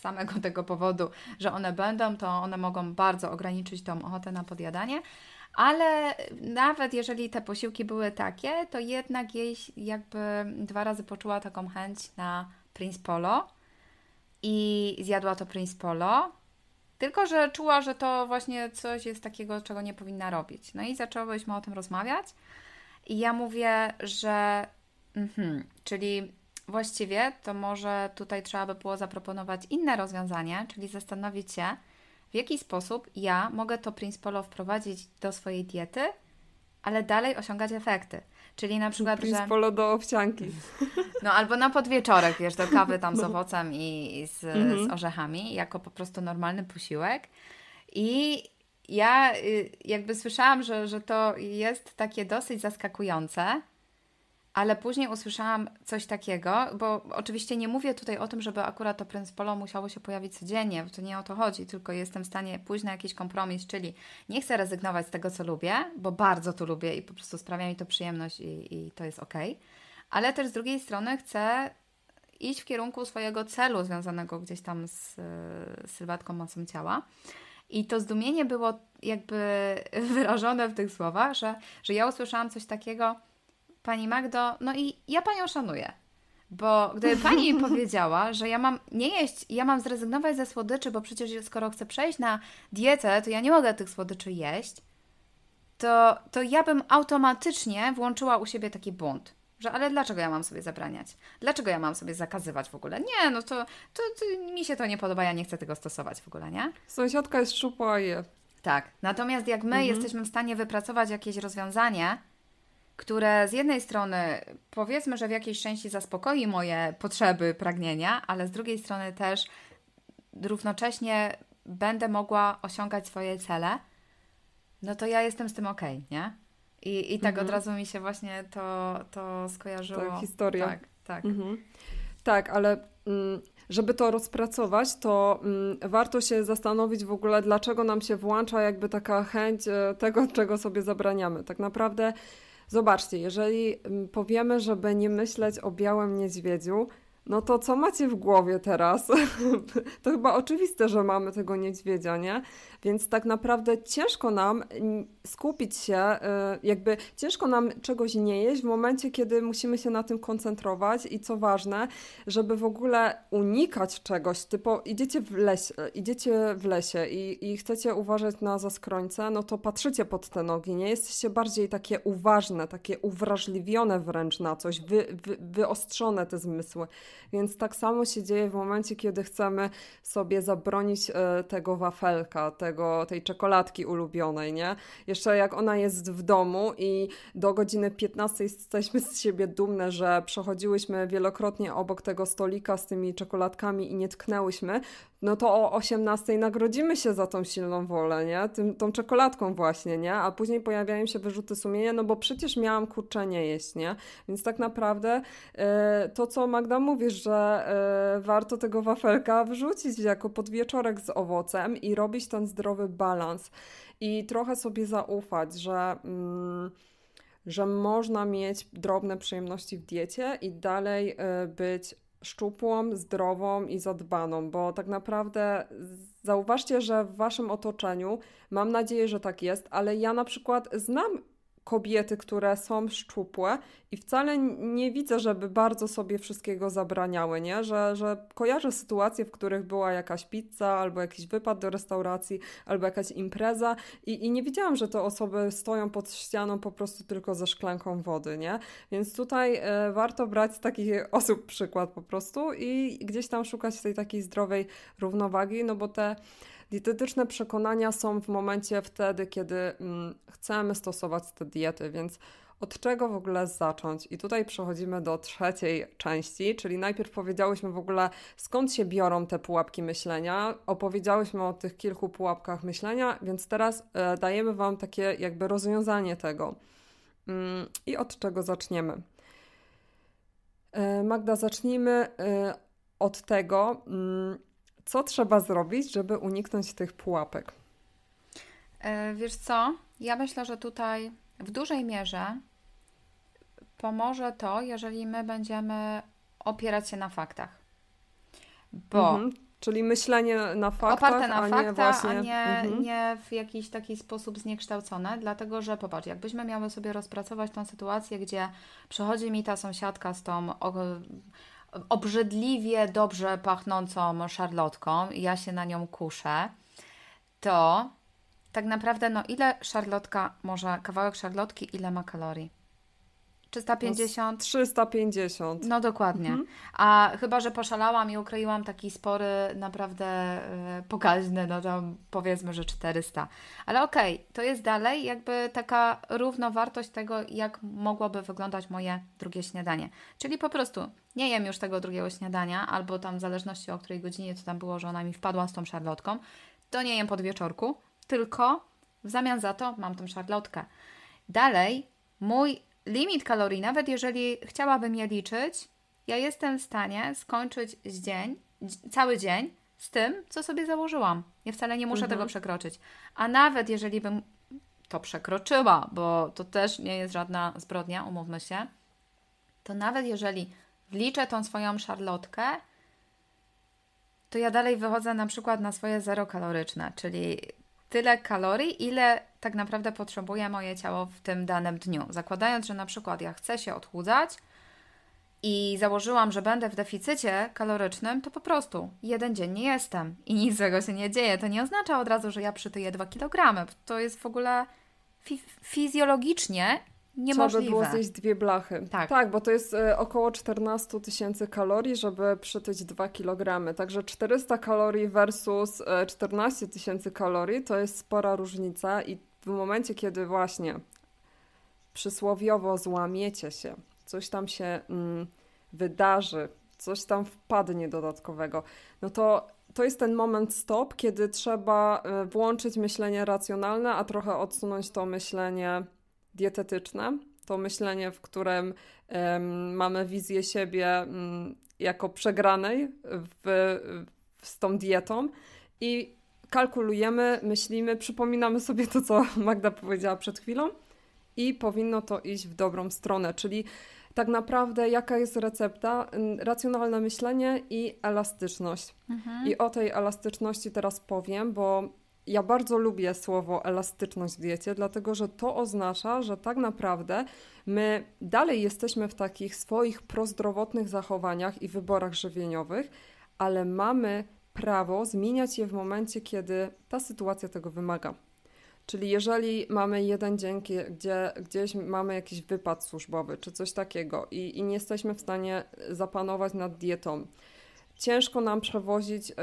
samego tego powodu, że one będą, to one mogą bardzo ograniczyć tą ochotę na podjadanie. Ale nawet jeżeli te posiłki były takie, to jednak jej jakby dwa razy poczuła taką chęć na Prince Polo i zjadła to Prince Polo. Tylko, że czuła, że to właśnie coś jest takiego, czego nie powinna robić. No i zaczęłyśmy o tym rozmawiać. I ja mówię, że mhm, czyli Właściwie to może tutaj trzeba by było zaproponować inne rozwiązanie, czyli zastanowić się, w jaki sposób ja mogę to Prince Polo wprowadzić do swojej diety, ale dalej osiągać efekty. Czyli na przykład, Prince że... Polo do owsianki. No albo na podwieczorek, wiesz, do kawy tam z no. owocem i, i z, mhm. z orzechami, jako po prostu normalny posiłek. I ja y, jakby słyszałam, że, że to jest takie dosyć zaskakujące, ale później usłyszałam coś takiego, bo oczywiście nie mówię tutaj o tym, żeby akurat to Prince Polo musiało się pojawić codziennie, bo to nie o to chodzi, tylko jestem w stanie pójść na jakiś kompromis, czyli nie chcę rezygnować z tego, co lubię, bo bardzo to lubię i po prostu sprawia mi to przyjemność i, i to jest ok, ale też z drugiej strony chcę iść w kierunku swojego celu związanego gdzieś tam z, z sylwetką, mocą ciała. I to zdumienie było jakby wyrażone w tych słowach, że, że ja usłyszałam coś takiego – Pani Magdo, no i ja Panią szanuję. Bo gdyby Pani powiedziała, że ja mam nie jeść, ja mam zrezygnować ze słodyczy, bo przecież skoro chcę przejść na dietę, to ja nie mogę tych słodyczy jeść, to, to ja bym automatycznie włączyła u siebie taki bunt że ale dlaczego ja mam sobie zabraniać? Dlaczego ja mam sobie zakazywać w ogóle? Nie, no to, to, to, mi się to nie podoba, ja nie chcę tego stosować w ogóle, nie? Sąsiadka jest szczupła je. Tak, natomiast jak my mhm. jesteśmy w stanie wypracować jakieś rozwiązanie, które z jednej strony powiedzmy, że w jakiejś części zaspokoi moje potrzeby, pragnienia, ale z drugiej strony też równocześnie będę mogła osiągać swoje cele, no to ja jestem z tym okej, okay, nie? I, i tak mhm. od razu mi się właśnie to, to skojarzyło. Tak, historia. Tak, tak. Mhm. Tak, ale mm, żeby to rozpracować, to mm, warto się zastanowić w ogóle, dlaczego nam się włącza jakby taka chęć e, tego, czego sobie zabraniamy. Tak naprawdę Zobaczcie, jeżeli mm, powiemy, żeby nie myśleć o białym niedźwiedziu, no to co macie w głowie teraz? to chyba oczywiste, że mamy tego niedźwiedzia, nie? Więc tak naprawdę ciężko nam mm, skupić się, y, jakby ciężko nam czegoś nie jeść w momencie, kiedy musimy się na tym koncentrować i co ważne, żeby w ogóle unikać czegoś, typu idziecie w, leś, idziecie w lesie i, i chcecie uważać na zaskrońce, no to patrzycie pod te nogi, nie? Jesteście bardziej takie uważne, takie uwrażliwione wręcz na coś, wy, wy, wyostrzone te zmysły. Więc tak samo się dzieje w momencie, kiedy chcemy sobie zabronić e, tego wafelka, tego, tej czekoladki ulubionej, nie? Jeszcze jak ona jest w domu i do godziny 15 jesteśmy z siebie dumne, że przechodziłyśmy wielokrotnie obok tego stolika z tymi czekoladkami i nie tknęłyśmy, no to o 18 nagrodzimy się za tą silną wolę, nie? Tym, tą czekoladką właśnie, nie? A później pojawiają się wyrzuty sumienia, no bo przecież miałam kurczenie jeść, nie? Więc tak naprawdę e, to, co Magda mówisz, że e, warto tego wafelka wrzucić jako podwieczorek z owocem i robić ten zdrowy balans i trochę sobie zaufać, że... Mm, że można mieć drobne przyjemności w diecie i dalej e, być szczupłą, zdrową i zadbaną, bo tak naprawdę zauważcie, że w waszym otoczeniu, mam nadzieję, że tak jest, ale ja na przykład znam kobiety, które są szczupłe i wcale nie widzę, żeby bardzo sobie wszystkiego zabraniały, nie? Że, że kojarzę sytuacje, w których była jakaś pizza, albo jakiś wypad do restauracji, albo jakaś impreza i, i nie widziałam, że te osoby stoją pod ścianą po prostu tylko ze szklanką wody, nie? Więc tutaj y, warto brać z takich osób przykład po prostu i gdzieś tam szukać tej takiej zdrowej równowagi, no bo te Dietetyczne przekonania są w momencie wtedy, kiedy mm, chcemy stosować te diety, więc od czego w ogóle zacząć? I tutaj przechodzimy do trzeciej części, czyli najpierw powiedziałyśmy w ogóle skąd się biorą te pułapki myślenia, opowiedziałyśmy o tych kilku pułapkach myślenia, więc teraz e, dajemy Wam takie jakby rozwiązanie tego. Mm, I od czego zaczniemy? E, Magda, zacznijmy e, od tego, mm, co trzeba zrobić, żeby uniknąć tych pułapek? E, wiesz co? Ja myślę, że tutaj w dużej mierze pomoże to, jeżeli my będziemy opierać się na faktach. Bo. Mhm, czyli myślenie na faktach, oparte na a nie właśnie... a nie, mhm. nie w jakiś taki sposób zniekształcone, dlatego że popatrz, jakbyśmy miały sobie rozpracować tą sytuację, gdzie przychodzi mi ta sąsiadka z tą obrzydliwie dobrze pachnącą szarlotką ja się na nią kuszę, to tak naprawdę no ile szarlotka może, kawałek szarlotki, ile ma kalorii? 350. 350. No, no dokładnie. Mhm. A chyba, że poszalałam i ukryłam taki spory, naprawdę y, e, pokaźny, no tam powiedzmy, że 400. Ale okej, okay, to jest dalej jakby taka równowartość tego, jak mogłoby wyglądać moje drugie śniadanie. Czyli po prostu nie jem już tego drugiego śniadania, albo tam w zależności o której godzinie to tam było, że ona mi wpadła z tą szarlotką, to nie jem wieczorku tylko w zamian za to mam tą szarlotkę. Dalej mój limit kalorii, nawet jeżeli chciałabym je liczyć, ja jestem w stanie skończyć dzień, cały dzień z tym, co sobie założyłam. Ja wcale nie muszę mhm. tego przekroczyć. A nawet jeżeli bym to przekroczyła, bo to też nie jest żadna zbrodnia, umówmy się, to nawet jeżeli wliczę tą swoją szarlotkę, to ja dalej wychodzę na przykład na swoje zero kaloryczne, czyli tyle kalorii, ile tak naprawdę potrzebuje moje ciało w tym danym dniu. Zakładając, że na przykład ja chcę się odchudzać i założyłam, że będę w deficycie kalorycznym, to po prostu jeden dzień nie jestem i nic złego się nie dzieje. To nie oznacza od razu, że ja przytyję 2 kg. To jest w ogóle fi fizjologicznie niemożliwe. Trzeba by było zjeść dwie blachy. Tak, tak bo to jest e, około 14 tysięcy kalorii, żeby przytyć 2 kg. Także 400 kalorii versus 14 e, tysięcy kalorii to jest spora różnica i w momencie, kiedy właśnie przysłowiowo złamiecie się, coś tam się mm, wydarzy, coś tam wpadnie dodatkowego, no to to jest ten moment stop, kiedy trzeba y, włączyć myślenie racjonalne, a trochę odsunąć to myślenie dietetyczne, to myślenie, w którym um, mamy wizję siebie um, jako przegranej w, w, z tą dietą i kalkulujemy, myślimy, przypominamy sobie to, co Magda powiedziała przed chwilą i powinno to iść w dobrą stronę, czyli tak naprawdę jaka jest recepta? Racjonalne myślenie i elastyczność. Mhm. I o tej elastyczności teraz powiem, bo ja bardzo lubię słowo elastyczność w diecie, dlatego że to oznacza, że tak naprawdę my dalej jesteśmy w takich swoich prozdrowotnych zachowaniach i wyborach żywieniowych, ale mamy prawo zmieniać je w momencie, kiedy ta sytuacja tego wymaga. Czyli jeżeli mamy jeden dzień, gdzie gdzieś mamy jakiś wypad służbowy czy coś takiego i, i nie jesteśmy w stanie zapanować nad dietą, ciężko nam przewozić y,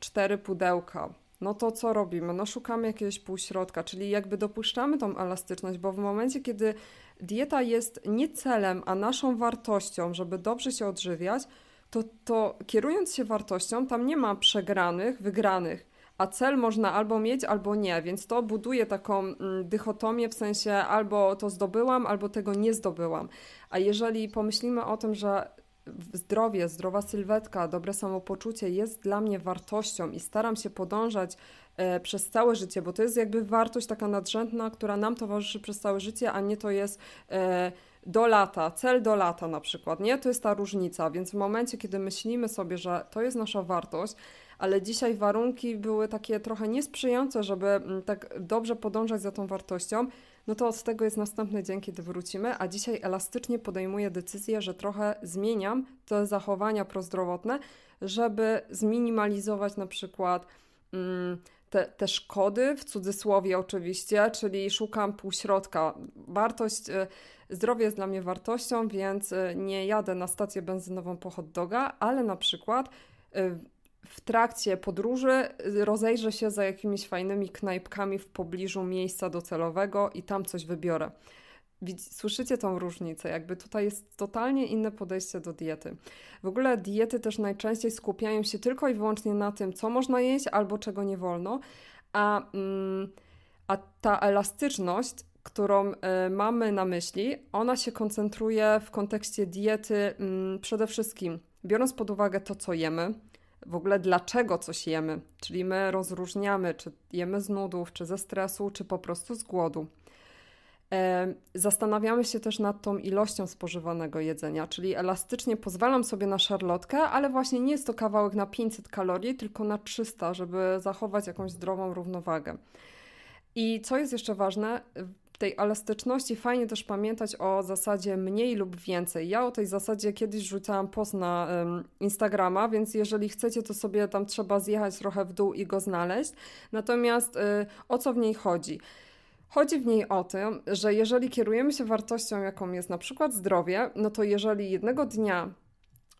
cztery y, pudełka. No to co robimy? No szukamy jakiegoś półśrodka, czyli jakby dopuszczamy tą elastyczność, bo w momencie, kiedy dieta jest nie celem, a naszą wartością, żeby dobrze się odżywiać, to, to kierując się wartością, tam nie ma przegranych, wygranych, a cel można albo mieć, albo nie, więc to buduje taką mm, dychotomię w sensie albo to zdobyłam, albo tego nie zdobyłam. A jeżeli pomyślimy o tym, że zdrowie, zdrowa sylwetka, dobre samopoczucie jest dla mnie wartością i staram się podążać e, przez całe życie, bo to jest jakby wartość taka nadrzędna, która nam towarzyszy przez całe życie, a nie to jest. E, do lata, cel do lata na przykład, nie? To jest ta różnica, więc w momencie, kiedy myślimy sobie, że to jest nasza wartość, ale dzisiaj warunki były takie trochę niesprzyjające, żeby mm, tak dobrze podążać za tą wartością, no to od tego jest następny dzień, kiedy wrócimy, a dzisiaj elastycznie podejmuję decyzję, że trochę zmieniam te zachowania prozdrowotne, żeby zminimalizować na przykład. Mm, te, te, szkody, w cudzysłowie oczywiście, czyli szukam półśrodka. Wartość y, Zdrowie jest dla mnie wartością, więc y, nie jadę na stację benzynową po hot doga, ale na przykład y, w trakcie podróży y, rozejrzę się za jakimiś fajnymi knajpkami w pobliżu miejsca docelowego i tam coś wybiorę. Słyszycie tą różnicę, jakby tutaj jest totalnie inne podejście do diety. W ogóle diety też najczęściej skupiają się tylko i wyłącznie na tym, co można jeść albo czego nie wolno, a, mm, a ta elastyczność którą y, mamy na myśli, ona się koncentruje w kontekście diety mm, przede wszystkim biorąc pod uwagę to, co jemy, w ogóle dlaczego coś jemy, czyli my rozróżniamy, czy jemy z nudów, czy ze stresu, czy po prostu z głodu. E, zastanawiamy się też nad tą ilością spożywanego jedzenia, czyli elastycznie pozwalam sobie na szarlotkę, ale właśnie nie jest to kawałek na 500 kalorii, tylko na 300, żeby zachować jakąś zdrową równowagę. I co jest jeszcze ważne, tej elastyczności fajnie też pamiętać o zasadzie mniej lub więcej. Ja o tej zasadzie kiedyś rzucałam post na um, Instagrama, więc jeżeli chcecie, to sobie tam trzeba zjechać trochę w dół i go znaleźć. Natomiast y, o co w niej chodzi? Chodzi w niej o tym, że jeżeli kierujemy się wartością, jaką jest na przykład zdrowie, no to jeżeli jednego dnia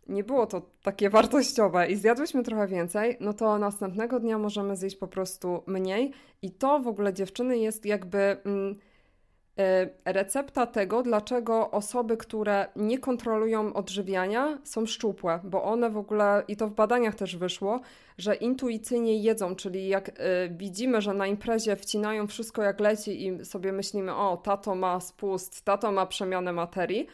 nie było to takie wartościowe i zjadłyśmy trochę więcej, no to następnego dnia możemy zjeść po prostu mniej. I to w ogóle dziewczyny jest jakby. Mm, Y, recepta tego, dlaczego osoby, które nie kontrolują odżywiania, są szczupłe, bo one w ogóle, i to w badaniach też wyszło, że intuicyjnie jedzą, czyli jak y, widzimy, że na imprezie wcinają wszystko jak leci i sobie myślimy, o, tato ma spust, tato ma przemianę materii,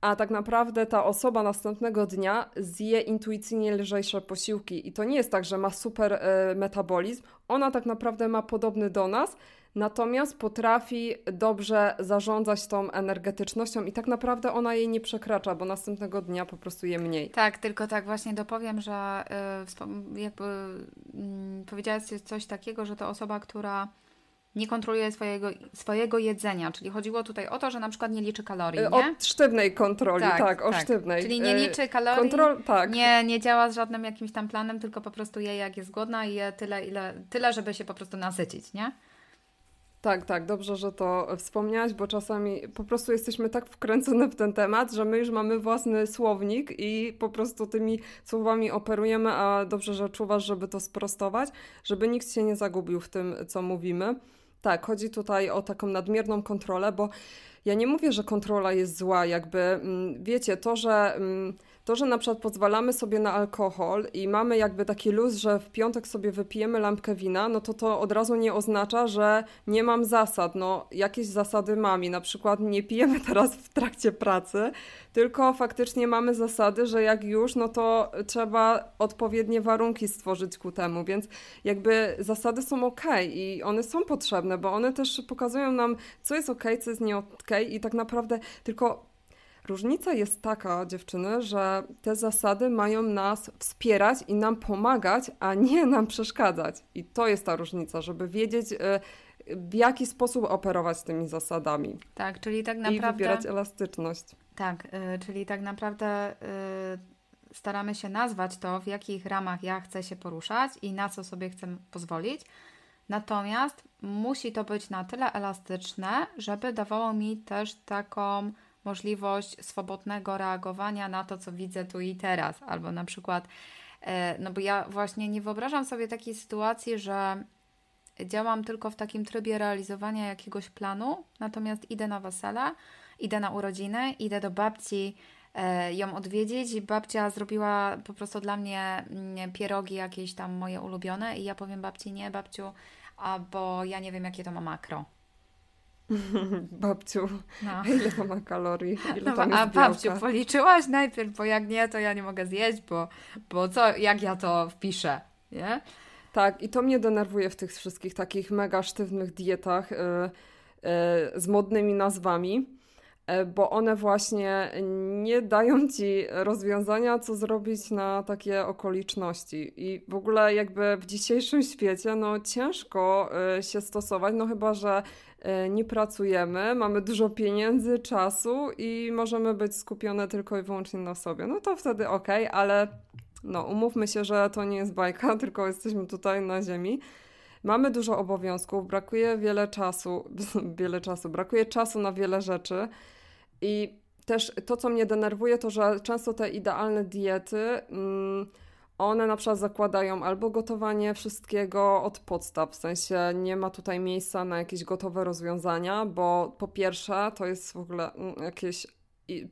a tak naprawdę ta osoba następnego dnia zje intuicyjnie lżejsze posiłki. I to nie jest tak, że ma super y, metabolizm, ona tak naprawdę ma podobny do nas Natomiast potrafi dobrze zarządzać tą energetycznością i tak naprawdę ona jej nie przekracza, bo następnego dnia po prostu je mniej. Tak, tylko tak właśnie dopowiem, że e, jakby e, mm, powiedziałaś coś takiego, że to osoba, która nie kontroluje swojego, swojego jedzenia, czyli chodziło tutaj o to, że na przykład nie liczy kalorii. E, nie? O sztywnej kontroli, tak, tak o tak. sztywnej. Czyli nie liczy kalorii, Kontrol, tak. nie, nie działa z żadnym jakimś tam planem, tylko po prostu je jak jest głodna i je tyle, ile, tyle, żeby się po prostu nasycić, nie? Tak, tak, dobrze, że to wspomniałaś, bo czasami po prostu jesteśmy tak wkręcone w ten temat, że my już mamy własny słownik i po prostu tymi słowami operujemy, a dobrze, że czuwasz, żeby to sprostować, żeby nikt się nie zagubił w tym, co mówimy. Tak, chodzi tutaj o taką nadmierną kontrolę, bo ja nie mówię, że kontrola jest zła, jakby mm, wiecie, to, że. Mm, to, że na przykład pozwalamy sobie na alkohol i mamy jakby taki luz, że w piątek sobie wypijemy lampkę wina, no to to od razu nie oznacza, że nie mam zasad. No, jakieś zasady mam i na przykład nie pijemy teraz w trakcie pracy, tylko faktycznie mamy zasady, że jak już, no to trzeba odpowiednie warunki stworzyć ku temu, więc jakby zasady są ok i one są potrzebne, bo one też pokazują nam, co jest ok, co jest nie ok i tak naprawdę tylko Różnica jest taka, dziewczyny, że te zasady mają nas wspierać i nam pomagać, a nie nam przeszkadzać. I to jest ta różnica, żeby wiedzieć, y, w jaki sposób operować tymi zasadami. Tak, czyli tak naprawdę. I wybierać elastyczność. Tak, y, czyli tak naprawdę. Y, staramy się nazwać to, w jakich ramach ja chcę się poruszać i na co sobie chcę pozwolić. Natomiast musi to być na tyle elastyczne, żeby dawało mi też taką możliwość swobodnego reagowania na to, co widzę tu i teraz, albo na przykład, e, no bo ja właśnie nie wyobrażam sobie takiej sytuacji, że działam tylko w takim trybie realizowania jakiegoś planu, natomiast idę na wesele, idę na urodziny, idę do babci e, ją odwiedzić i babcia zrobiła po prostu dla mnie mm, pierogi jakieś tam moje ulubione i ja powiem babci nie, babciu, bo ja nie wiem jakie to ma makro Babciu, no. ile to ma kalorii? Ile no, tam jest a białka? babciu, policzyłaś najpierw, bo jak nie, to ja nie mogę zjeść, bo, bo co, jak ja to wpiszę, nie? Tak, i to mnie denerwuje w tych wszystkich takich mega sztywnych dietach yy, yy, z modnymi nazwami E, bo one właśnie nie dają ci rozwiązania, co zrobić na takie okoliczności. I w ogóle jakby w dzisiejszym świecie no ciężko e, się stosować, no chyba, że e, nie pracujemy, mamy dużo pieniędzy, czasu i możemy być skupione tylko i wyłącznie na sobie. No to wtedy okej, okay, ale no umówmy się, że to nie jest bajka, tylko jesteśmy tutaj na ziemi. Mamy dużo obowiązków, brakuje wiele czasu, wiele czasu, brakuje czasu na wiele rzeczy. I też to, co mnie denerwuje, to że często te idealne diety, mm, one na przykład zakładają albo gotowanie wszystkiego od podstaw, w sensie nie ma tutaj miejsca na jakieś gotowe rozwiązania, bo po pierwsze to jest w ogóle mm, jakieś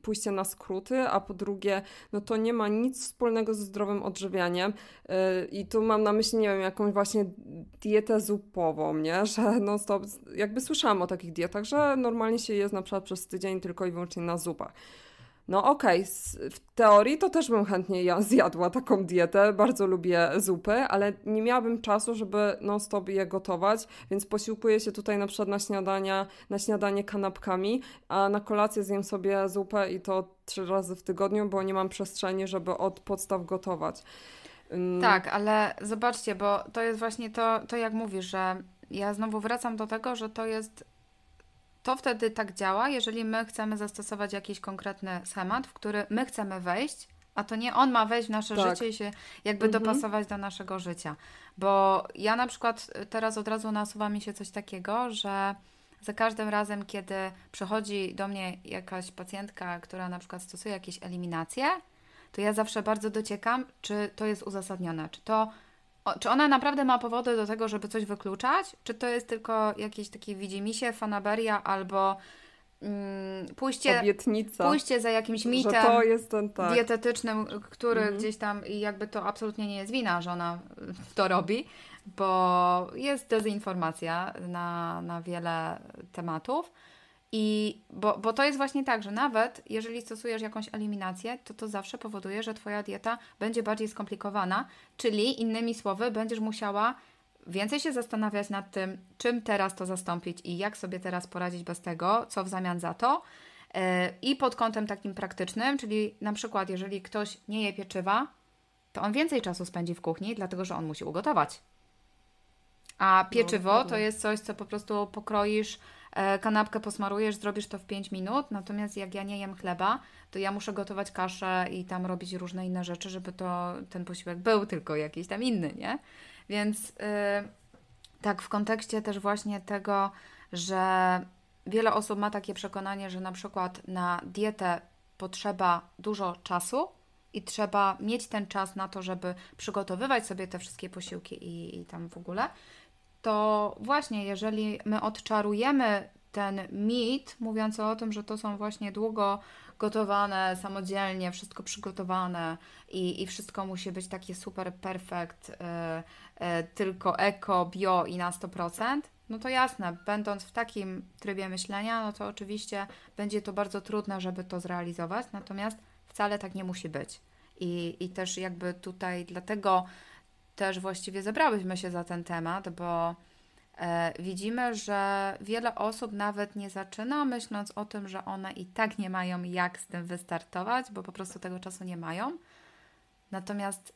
pójście na skróty, a po drugie, no to nie ma nic wspólnego ze zdrowym odżywianiem. Y, I tu mam na myśli, nie wiem, jakąś właśnie dietę zupową, nie? Że no stop, jakby słyszałam o takich dietach, że normalnie się jest na przykład przez tydzień tylko i wyłącznie na zupach no okej, okay, w teorii to też bym chętnie ja zjadła taką dietę, bardzo lubię zupy, ale nie miałabym czasu, żeby non-stop je gotować, więc posiłkuję się tutaj na przykład na, śniadania, na śniadanie kanapkami, a na kolację zjem sobie zupę i to trzy razy w tygodniu, bo nie mam przestrzeni, żeby od podstaw gotować. Mm. Tak, ale zobaczcie, bo to jest właśnie to, to jak mówisz, że ja znowu wracam do tego, że to jest to wtedy tak działa, jeżeli my chcemy zastosować jakiś konkretny schemat, w który my chcemy wejść, a to nie on ma wejść w nasze tak. życie i się jakby mhm. dopasować do naszego życia. Bo ja na przykład y, teraz od razu nasuwa mi się coś takiego, że za każdym razem, kiedy przychodzi do mnie jakaś pacjentka, która na przykład stosuje jakieś eliminacje, to ja zawsze bardzo dociekam, czy to jest uzasadnione, czy to czy ona naprawdę ma powody do tego, żeby coś wykluczać? Czy to jest tylko jakieś takie widzimisię, fanaberia albo mm, pójście, Obietnica, pójście za jakimś mitem to jest ten, tak. dietetycznym, który mhm. gdzieś tam i jakby to absolutnie nie jest wina, że ona to robi, bo jest dezinformacja na, na wiele tematów. I bo, bo to jest właśnie tak, że nawet jeżeli stosujesz jakąś eliminację, to to zawsze powoduje, że Twoja dieta będzie bardziej skomplikowana, czyli innymi słowy, będziesz musiała więcej się zastanawiać nad tym, czym teraz to zastąpić i jak sobie teraz poradzić bez tego, co w zamian za to. E, I pod kątem takim praktycznym, czyli na przykład, jeżeli ktoś nie je pieczywa, to on więcej czasu spędzi w kuchni, dlatego że on musi ugotować. A pieczywo no, to jest coś, co po prostu pokroisz E, kanapkę posmarujesz, zrobisz to w 5 minut, natomiast jak ja nie jem chleba, to ja muszę gotować kaszę i tam robić różne inne rzeczy, żeby to ten posiłek był tylko jakiś tam inny, nie? Więc yy, tak w kontekście też właśnie tego, że wiele osób ma takie przekonanie, że na przykład na dietę potrzeba dużo czasu i trzeba mieć ten czas na to, żeby przygotowywać sobie te wszystkie posiłki i, i tam w ogóle to właśnie jeżeli my odczarujemy ten mit mówiący o tym, że to są właśnie długo gotowane, samodzielnie, wszystko przygotowane i, i wszystko musi być takie super perfekt, y, y, tylko eko, bio i na 100%, no to jasne, będąc w takim trybie myślenia, no to oczywiście będzie to bardzo trudne, żeby to zrealizować, natomiast wcale tak nie musi być. I, i też jakby tutaj dlatego też właściwie zebrałyśmy się za ten temat, bo e, widzimy, że wiele osób nawet nie zaczyna myśląc o tym, że one i tak nie mają jak z tym wystartować, bo po prostu tego czasu nie mają. Natomiast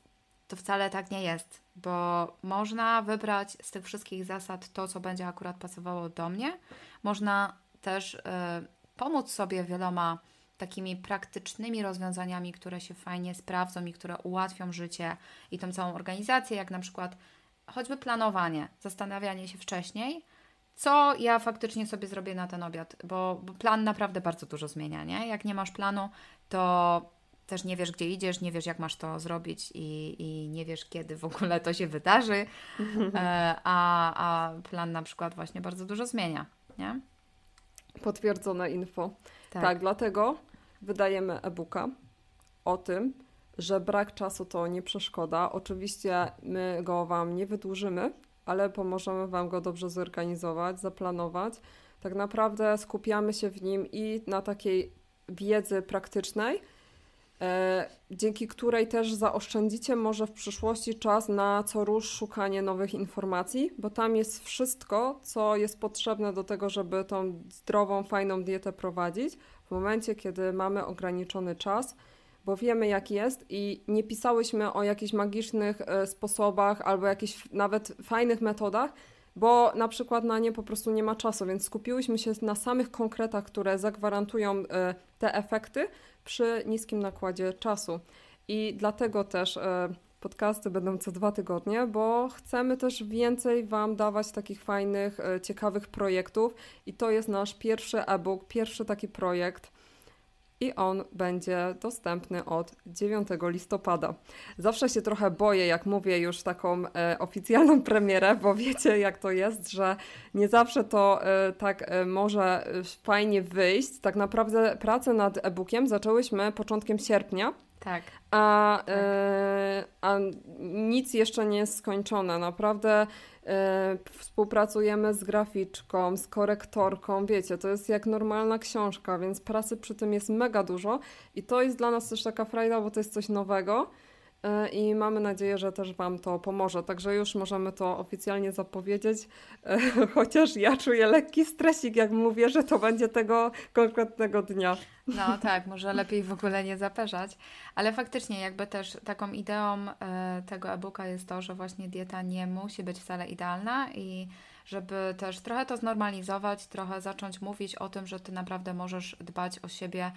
to wcale tak nie jest, bo można wybrać z tych wszystkich zasad to, co będzie akurat pasowało do mnie. Można też y, pomóc sobie wieloma takimi praktycznymi rozwiązaniami, które się fajnie sprawdzą i które ułatwią życie i tą całą organizację, jak na przykład choćby planowanie, zastanawianie się wcześniej, co ja faktycznie sobie zrobię na ten obiad, bo, bo plan naprawdę bardzo dużo zmienia, nie? Jak nie masz planu, to też nie wiesz, gdzie idziesz, nie wiesz, jak masz to zrobić i, i nie wiesz, kiedy w ogóle to się wydarzy, e, a, a plan na przykład właśnie bardzo dużo zmienia, nie? Potwierdzone info. Tak, tak dlatego wydajemy e-booka o tym, że brak czasu to nie przeszkoda. Oczywiście my go Wam nie wydłużymy, ale pomożemy Wam go dobrze zorganizować, zaplanować. Tak naprawdę skupiamy się w nim i na takiej wiedzy praktycznej, e, dzięki której też zaoszczędzicie może w przyszłości czas na co rusz szukanie nowych informacji, bo tam jest wszystko, co jest potrzebne do tego, żeby tą zdrową, fajną dietę prowadzić, momencie, kiedy mamy ograniczony czas, bo wiemy jak jest i nie pisałyśmy o jakichś magicznych e, sposobach albo jakichś nawet fajnych metodach, bo na przykład na nie po prostu nie ma czasu, więc skupiłyśmy się na samych konkretach, które zagwarantują e, te efekty przy niskim nakładzie czasu. I dlatego też e, Podcasty będą co dwa tygodnie, bo chcemy też więcej Wam dawać takich fajnych, e, ciekawych projektów. I to jest nasz pierwszy e-book, pierwszy taki projekt i on będzie dostępny od 9 listopada. Zawsze się trochę boję, jak mówię już taką e, oficjalną premierę, bo wiecie jak to jest, że nie zawsze to e, tak e, może e, fajnie wyjść. Tak naprawdę pracę nad e-bookiem zaczęłyśmy początkiem sierpnia tak. A, tak. E, a nic jeszcze nie jest skończone. Naprawdę e, współpracujemy z graficzką, z korektorką. Wiecie, to jest jak normalna książka, więc pracy przy tym jest mega dużo. I to jest dla nas też taka frajda, bo to jest coś nowego. E, i mamy nadzieję, że też Wam to pomoże. Także już możemy to oficjalnie zapowiedzieć, e, chociaż ja czuję lekki stresik, jak mówię, że to będzie tego konkretnego dnia. No tak, może lepiej w ogóle nie zaperzać, ale faktycznie jakby też taką ideą e, tego e-booka jest to, że właśnie dieta nie musi być wcale idealna i żeby też trochę to znormalizować, trochę zacząć mówić o tym, że Ty naprawdę możesz dbać o siebie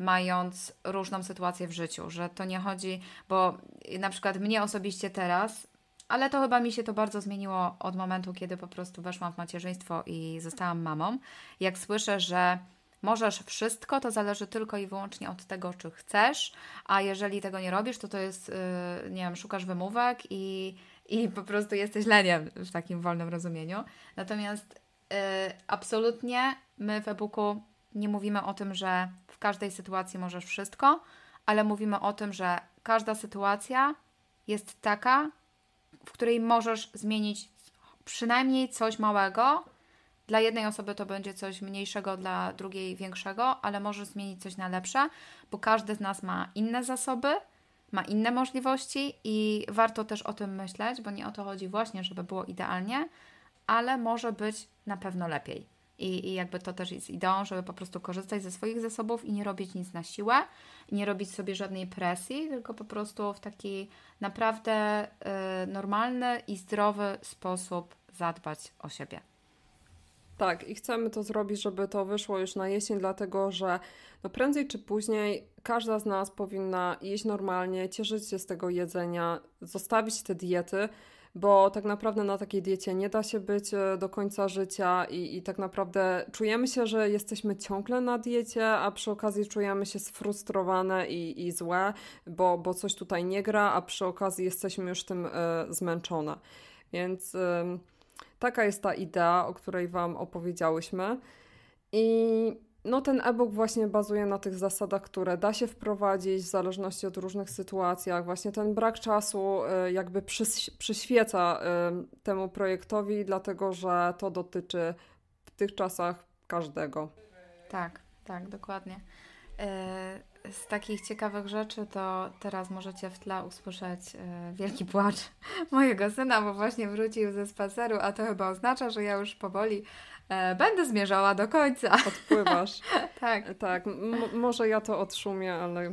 mając różną sytuację w życiu, że to nie chodzi, bo na przykład mnie osobiście teraz, ale to chyba mi się to bardzo zmieniło od momentu, kiedy po prostu weszłam w macierzyństwo i zostałam mamą. Jak słyszę, że możesz wszystko, to zależy tylko i wyłącznie od tego, czy chcesz, a jeżeli tego nie robisz, to to jest, y, nie wiem, szukasz wymówek i, i po prostu jesteś leniem w takim wolnym rozumieniu. Natomiast y, absolutnie my w e-booku nie mówimy o tym, że w każdej sytuacji możesz wszystko, ale mówimy o tym, że każda sytuacja jest taka, w której możesz zmienić przynajmniej coś małego. Dla jednej osoby to będzie coś mniejszego, dla drugiej większego, ale możesz zmienić coś na lepsze, bo każdy z nas ma inne zasoby, ma inne możliwości i warto też o tym myśleć, bo nie o to chodzi właśnie, żeby było idealnie, ale może być na pewno lepiej. I, i jakby to też jest ideą, żeby po prostu korzystać ze swoich zasobów i nie robić nic na siłę, nie robić sobie żadnej presji, tylko po prostu w taki naprawdę y, normalny i zdrowy sposób zadbać o siebie. Tak, i chcemy to zrobić, żeby to wyszło już na jesień, dlatego że no prędzej czy później każda z nas powinna jeść normalnie, cieszyć się z tego jedzenia, zostawić te diety bo tak naprawdę na takiej diecie nie da się być e, do końca życia i, i tak naprawdę czujemy się, że jesteśmy ciągle na diecie, a przy okazji czujemy się sfrustrowane i, i złe, bo, bo coś tutaj nie gra, a przy okazji jesteśmy już tym y, zmęczone. Więc y, taka jest ta idea, o której Wam opowiedziałyśmy. I no ten e-book właśnie bazuje na tych zasadach, które da się wprowadzić w zależności od różnych sytuacji. Właśnie ten brak czasu y, jakby przyświeca y, temu projektowi, dlatego że to dotyczy w tych czasach każdego. Tak, tak, dokładnie. Y, z takich ciekawych rzeczy to teraz możecie w tle usłyszeć wielki płacz mojego syna, bo właśnie wrócił ze spaceru, a to chyba oznacza, że ja już powoli E, będę zmierzała do końca. Odpływasz. tak. Tak, M- może ja to odszumię, ale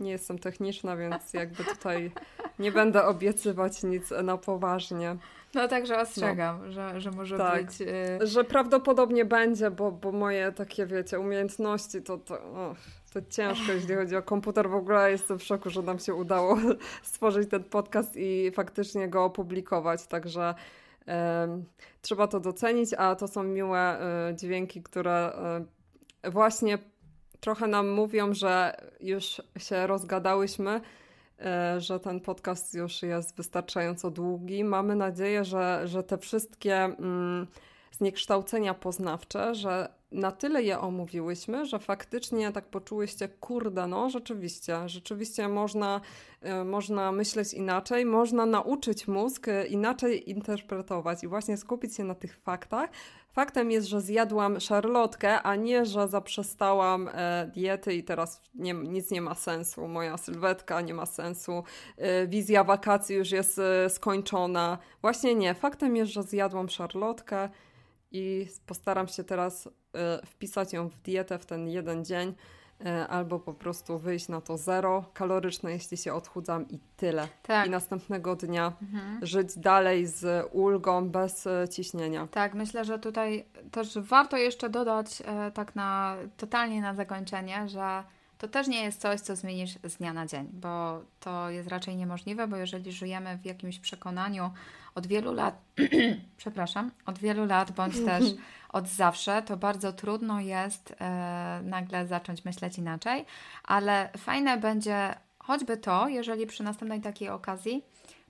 nie jestem techniczna, więc jakby tutaj nie będę obiecywać nic na poważnie. No także ostrzegam, no. Że, że może tak. być... Y- że prawdopodobnie będzie, bo, bo moje takie, wiecie, umiejętności to... to oh. To ciężko, jeśli chodzi o komputer. W ogóle jestem w szoku, że nam się udało stworzyć ten podcast i faktycznie go opublikować. Także Trzeba to docenić, a to są miłe e, dźwięki, które e, właśnie trochę nam mówią, że już się rozgadałyśmy, e, że ten podcast już jest wystarczająco długi. Mamy nadzieję, że, że te wszystkie mm, zniekształcenia poznawcze, że na tyle je omówiłyśmy, że faktycznie tak poczułyście, kurde, no rzeczywiście, rzeczywiście można, e, można myśleć inaczej, można nauczyć mózg e, inaczej interpretować i właśnie skupić się na tych faktach. Faktem jest, że zjadłam szarlotkę, a nie, że zaprzestałam e, diety i teraz nie, nic nie ma sensu. Moja sylwetka nie ma sensu, wizja wakacji już jest skończona. Właśnie nie. Faktem jest, że zjadłam szarlotkę i postaram się teraz e, wpisać ją w dietę w ten jeden dzień e, albo po prostu wyjść na to zero kaloryczne, jeśli się odchudzam i tyle. Tak. I następnego dnia mhm. żyć dalej z ulgą, bez e, ciśnienia. Tak, myślę, że tutaj też warto jeszcze dodać tak na totalnie na zakończenie, że to też nie jest coś, co zmienisz z dnia na dzień, bo to jest raczej niemożliwe, bo jeżeli żyjemy w jakimś przekonaniu, od wielu lat, przepraszam, od wielu lat bądź też od zawsze, to bardzo trudno jest e, nagle zacząć myśleć inaczej, ale fajne będzie choćby to, jeżeli przy następnej takiej okazji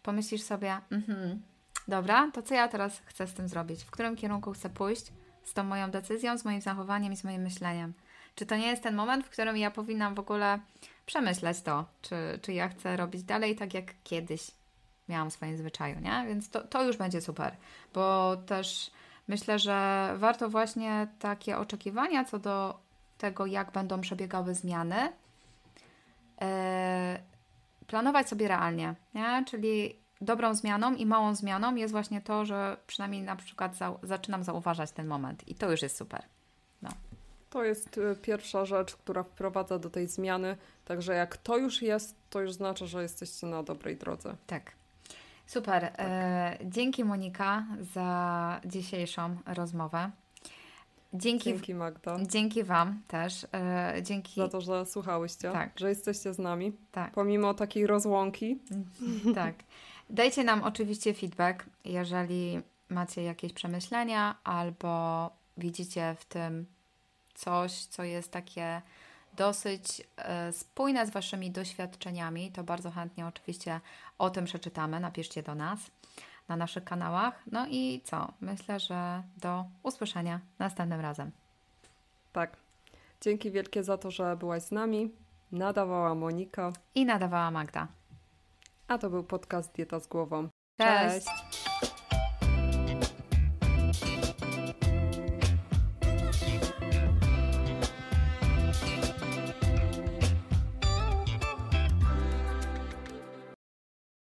pomyślisz sobie, mhm, dobra, to co ja teraz chcę z tym zrobić? W którym kierunku chcę pójść z tą moją decyzją, z moim zachowaniem i z moim myśleniem? Czy to nie jest ten moment, w którym ja powinnam w ogóle przemyśleć to, czy, czy ja chcę robić dalej tak jak kiedyś, miałam w swoim zwyczaju, nie? Więc to, to już będzie super, bo też myślę, że warto właśnie takie oczekiwania co do tego, jak będą przebiegały zmiany, yy, planować sobie realnie, nie? Czyli dobrą zmianą i małą zmianą jest właśnie to, że przynajmniej na przykład za zaczynam zauważać ten moment i to już jest super. No. To jest e, pierwsza rzecz, która wprowadza do tej zmiany. Także jak to już jest, to już znaczy, że jesteście na dobrej drodze. Tak. Super. Tak. E, dzięki Monika za dzisiejszą rozmowę. Dzięki, dzięki Magda. Dzięki Wam też. E, dzięki. Za to, że słuchałyście, tak. że jesteście z nami. Tak. Pomimo takiej rozłąki. Tak. Dajcie nam oczywiście feedback, jeżeli macie jakieś przemyślenia albo widzicie w tym coś, co jest takie dosyć e, spójne z Waszymi doświadczeniami, to bardzo chętnie oczywiście o tym przeczytamy. Napiszcie do nas na naszych kanałach. No i co? Myślę, że do usłyszenia następnym razem. Tak. Dzięki wielkie za to, że byłaś z nami. Nadawała Monika. I nadawała Magda. A to był podcast Dieta z Głową. Cześć. Cześć.